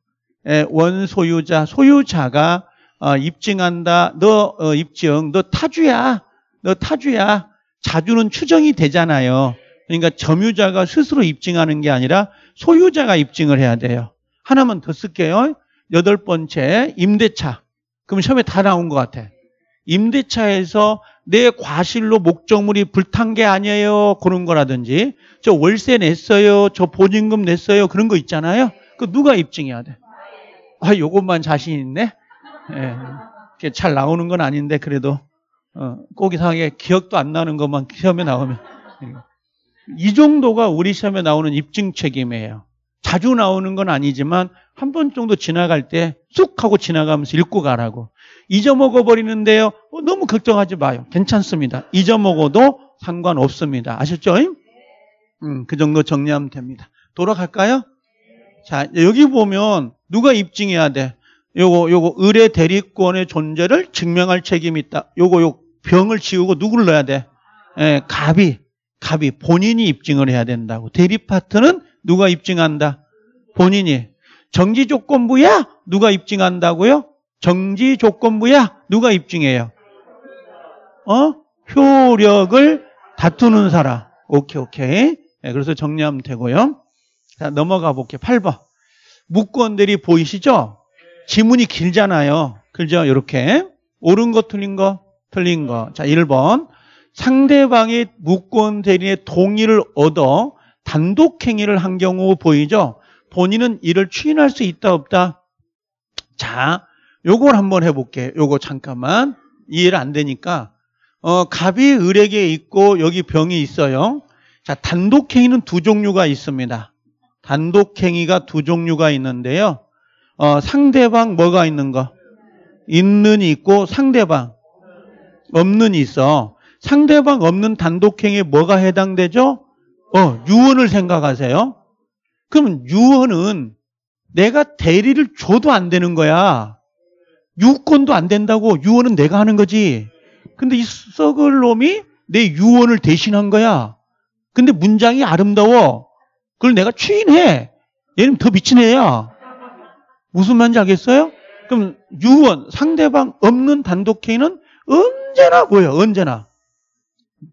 예, 원소유자, 소유자가 어, 입증한다. 너 어, 입증. 너 타주야. 너 타주야. 자주는 추정이 되잖아요. 그러니까 점유자가 스스로 입증하는 게 아니라 소유자가 입증을 해야 돼요. 하나만 더 쓸게요. 여덟 번째, 임대차. 그럼 처음에 다 나온 것 같아. 임대차에서 내 과실로 목적물이 불탄 게 아니에요. 그런 거라든지, 저 월세 냈어요. 저 보증금 냈어요. 그런 거 있잖아요. 그 누가 입증해야 돼? 아, 요것만 자신 있네? 예. 잘 나오는 건 아닌데, 그래도. 어, 꼭 이상하게 기억도 안 나는 것만 시험에 나오면. 이 정도가 우리 시험에 나오는 입증 책임이에요. 자주 나오는 건 아니지만 한 번 정도 지나갈 때 쑥 하고 지나가면서 읽고 가라고. 잊어먹어 버리는데요. 어, 너무 걱정하지 마요. 괜찮습니다. 잊어먹어도 상관없습니다. 아셨죠? 음, 그 정도 정리하면 됩니다. 돌아갈까요? 자, 여기 보면 누가 입증해야 돼? 요거 요거 의뢰 대리권의 존재를 증명할 책임이 있다. 요거 요 병을 치우고누굴 넣어야 돼? 예, 갑이 갑이 본인이 입증을 해야 된다고. 대립 파트는 누가 입증한다? 본인이. 정지 조건부야? 누가 입증한다고요? 정지 조건부야? 누가 입증해요? 어? 효력을 다투는 사람. 오케이, 오케이. 네, 그래서 정리하면 되고요. 자, 넘어가 볼게요. 8번. 무권들이 보이시죠? 지문이 길잖아요. 그죠? 이렇게. 옳은 거, 틀린 거, 틀린 거. 자, 1번. 상대방이 무권 대리인의 동의를 얻어 단독 행위를 한 경우 보이죠? 본인은 이를 추인할 수 있다 없다? 자, 요걸 한번 해볼게. 요거 잠깐만. 이해를 안 되니까. 어, 갑이 을에게 있고 여기 병이 있어요. 자, 단독 행위는 두 종류가 있습니다. 단독 행위가 두 종류가 있는데요. 어, 상대방 뭐가 있는 거? 있는 있고 상대방 없는 있어. 상대방 없는 단독행에 뭐가 해당되죠? 어, 유언을 생각하세요. 그럼 유언은 내가 대리를 줘도 안 되는 거야. 유권도 안 된다고 유언은 내가 하는 거지. 근데 이 썩을 놈이 내 유언을 대신한 거야. 근데 문장이 아름다워. 그걸 내가 취인해 얘는 더 미친 애야. 무슨 말인지 알겠어요? 그럼 유언, 상대방 없는 단독행위는 언제나 뭐예요? 언제나.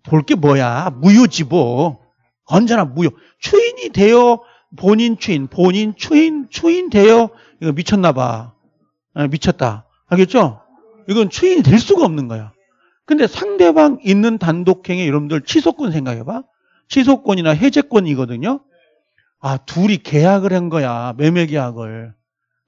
볼게 뭐야? 무효지 뭐. 언제나 무효. 추인이 되어 본인 추인, 본인 추인, 추인 되어 이거 미쳤나 봐. 예, 미쳤다. 알겠죠? 이건 추인이 될 수가 없는 거야. 근데 상대방 있는 단독행에 여러분들 취소권 생각해봐. 취소권이나 해제권이거든요. 아, 둘이 계약을 한 거야. 매매 계약을.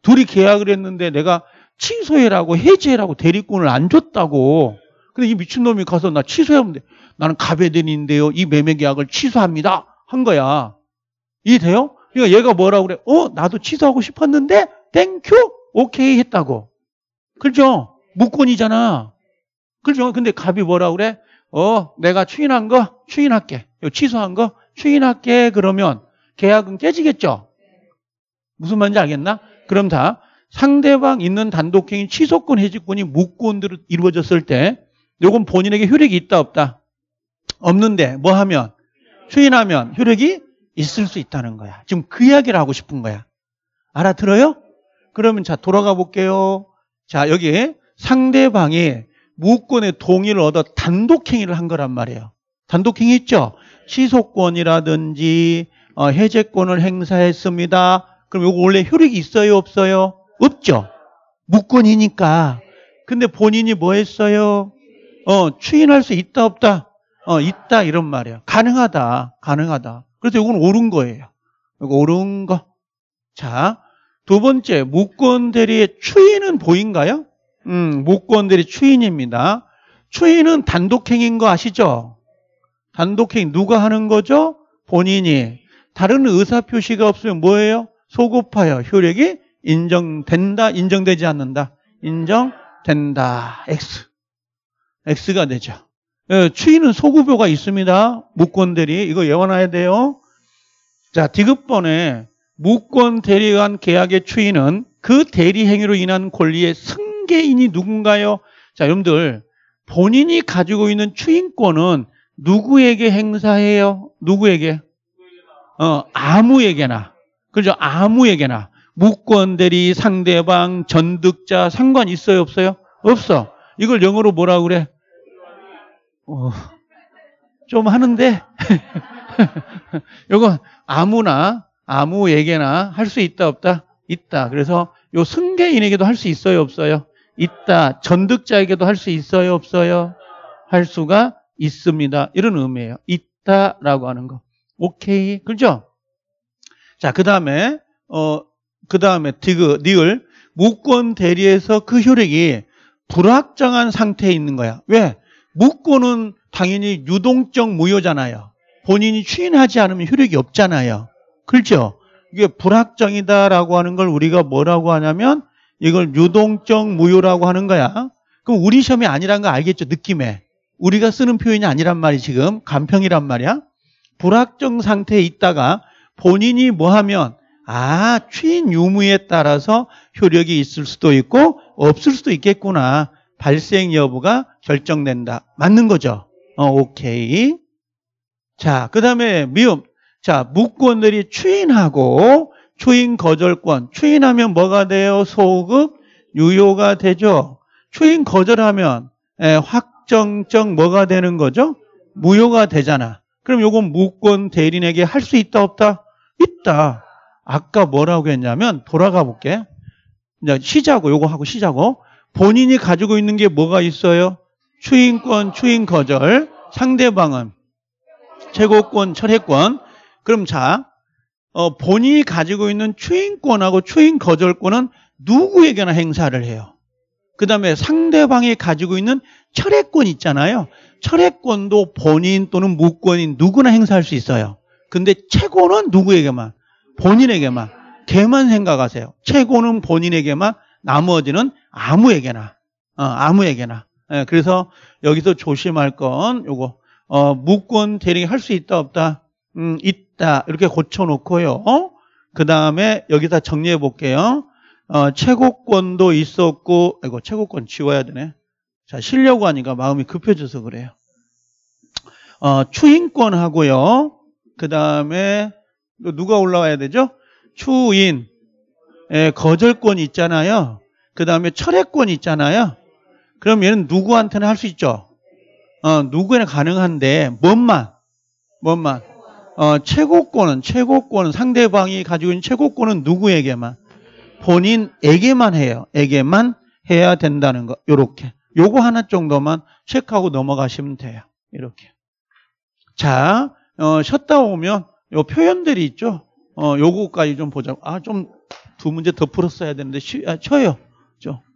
둘이 계약을 했는데 내가 취소해라고 해제해라고 대리권을 안 줬다고. 근데 이 미친놈이 가서 나 취소하면 돼. 나는 가베덴인데요. 이 매매 계약을 취소합니다. 한 거야. 이해돼요? 그러니까 얘가 뭐라 그래? 어, 나도 취소하고 싶었는데 땡큐. 오케이 했다고. 그죠? 렇 무권이잖아. 그죠? 렇 근데 갑이 뭐라 그래? 어, 내가 추인한 거 추인할게. 취소한 거 추인할게. 그러면 계약은 깨지겠죠? 무슨 말인지 알겠나? 그럼 다 상대방 있는 단독행위 취소권 해지권이 무권으로 이루어졌을 때 요건 본인에게 효력이 있다 없다? 없는데 뭐 하면 추인하면 효력이 있을 수 있다는 거야. 지금 그 이야기를 하고 싶은 거야. 알아들어요? 그러면 자 돌아가 볼게요. 자 여기 상대방이 무권의 동의를 얻어 단독행위를 한 거란 말이에요. 단독행위 있죠? 취소권이라든지 어, 해제권을 행사했습니다. 그럼 이거 원래 효력이 있어요? 없어요? 없죠? 무권이니까. 근데 본인이 뭐 했어요? 어, 추인할 수 있다 없다? 어, 있다 이런 말이에요. 가능하다. 가능하다. 그래서 이건 옳은 거예요. 이거 옳은 거. 자, 두 번째 무권 대리의 추인은 보인가요? 음, 무권 대리 추인입니다. 추인은 단독 행인 거 아시죠? 단독 행 누가 하는 거죠? 본인이 다른 의사 표시가 없으면 뭐예요? 소급하여 효력이 인정된다, 인정되지 않는다. 인정된다. X. X가 되죠. 예, 추인는 소급효가 있습니다. 무권 대리 이거 예언해야 돼요. 자, 디귿번에 무권 대리간 계약의 추인는그 대리 행위로 인한 권리의 승계인이 누군가요? 자, 여러분들 본인이 가지고 있는 추인권은 누구에게 행사해요? 누구에게? 어, 아무에게나. 그죠? 아무에게나. 무권 대리, 상대방, 전득자 상관 있어요, 없어요? 없어. 이걸 영어로 뭐라 그래? 어, 좀 하는데 이건 아무나 아무에게나 할 수 있다 없다 있다. 그래서 요 승계인에게도 할 수 있어요 없어요? 있다. 전득자에게도 할 수 있어요 없어요? 할 수가 있습니다. 이런 의미예요. 있다라고 하는 거. 오케이. 그죠? 자, 그다음에 어 그다음에 디그 니을 무권 대리에서 그 효력이 불확정한 상태에 있는 거야. 왜? 묶고는 당연히 유동적 무효잖아요. 본인이 추인하지 않으면 효력이 없잖아요. 그렇죠? 이게 불확정이다라고 하는 걸 우리가 뭐라고 하냐면 이걸 유동적 무효라고 하는 거야. 그럼 우리 시험이 아니란 거 알겠죠? 느낌에. 우리가 쓰는 표현이 아니란 말이 지금 간평이란 말이야. 불확정 상태에 있다가 본인이 뭐 하면 아, 취인 유무에 따라서 효력이 있을 수도 있고 없을 수도 있겠구나. 발생 여부가 결정된다. 맞는 거죠? 어, 오케이. 자, 그 다음에 미음. 자, 무권들이 추인하고 추인 거절권. 추인하면 뭐가 돼요? 소급 유효가 되죠. 추인 거절하면 에, 예, 확정적 뭐가 되는 거죠? 무효가 되잖아. 그럼 요건 무권 대리인에게 할 수 있다 없다? 있다. 아까 뭐라고 했냐면 돌아가 볼게. 시제 쉬자고 요거 하고 쉬자고. 본인이 가지고 있는 게 뭐가 있어요? 추인권, 추인 거절, 상대방은 최고권, 철회권. 그럼 자, 어, 본인이 가지고 있는 추인권하고 추인 거절권은 누구에게나 행사를 해요. 그 다음에 상대방이 가지고 있는 철회권 있잖아요. 철회권도 본인 또는 무권인 누구나 행사할 수 있어요. 근데 최고는 누구에게만? 본인에게만. 걔만 생각하세요. 최고는 본인에게만, 나머지는 아무에게나. 어, 아무에게나. 예, 그래서 여기서 조심할 건 요거 어, 무권 대리 할수 있다 없다 음, 있다 이렇게 고쳐놓고요. 어? 그 다음에 여기다 정리해 볼게요. 어, 최고권도 있었고 이거 최고권 지워야 되네. 자 쉬려고 하니까 마음이 급해져서 그래요. 어, 추인권하고요. 그 다음에 누가 올라와야 되죠? 추인, 예, 거절권 있잖아요. 그 다음에 철회권 있잖아요. 그럼 얘는 누구한테나 할수 있죠. 어, 누구에나 가능한데 뭔만 뭔만 어, 최고권은 최고권은 상대방이 가지고 있는 최고권은 누구에게만 본인에게만 해요. 에게만 해야 된다는 거. 요렇게. 요거 하나 정도만 체크하고 넘어가시면 돼요. 이렇게. 자, 어, 쉬다 오면 요 표현들이 있죠. 어, 요거까지 좀 보자. 고 아, 좀 두 문제 더 풀었어야 되는데 쉬, 아, 쳐요. 좀.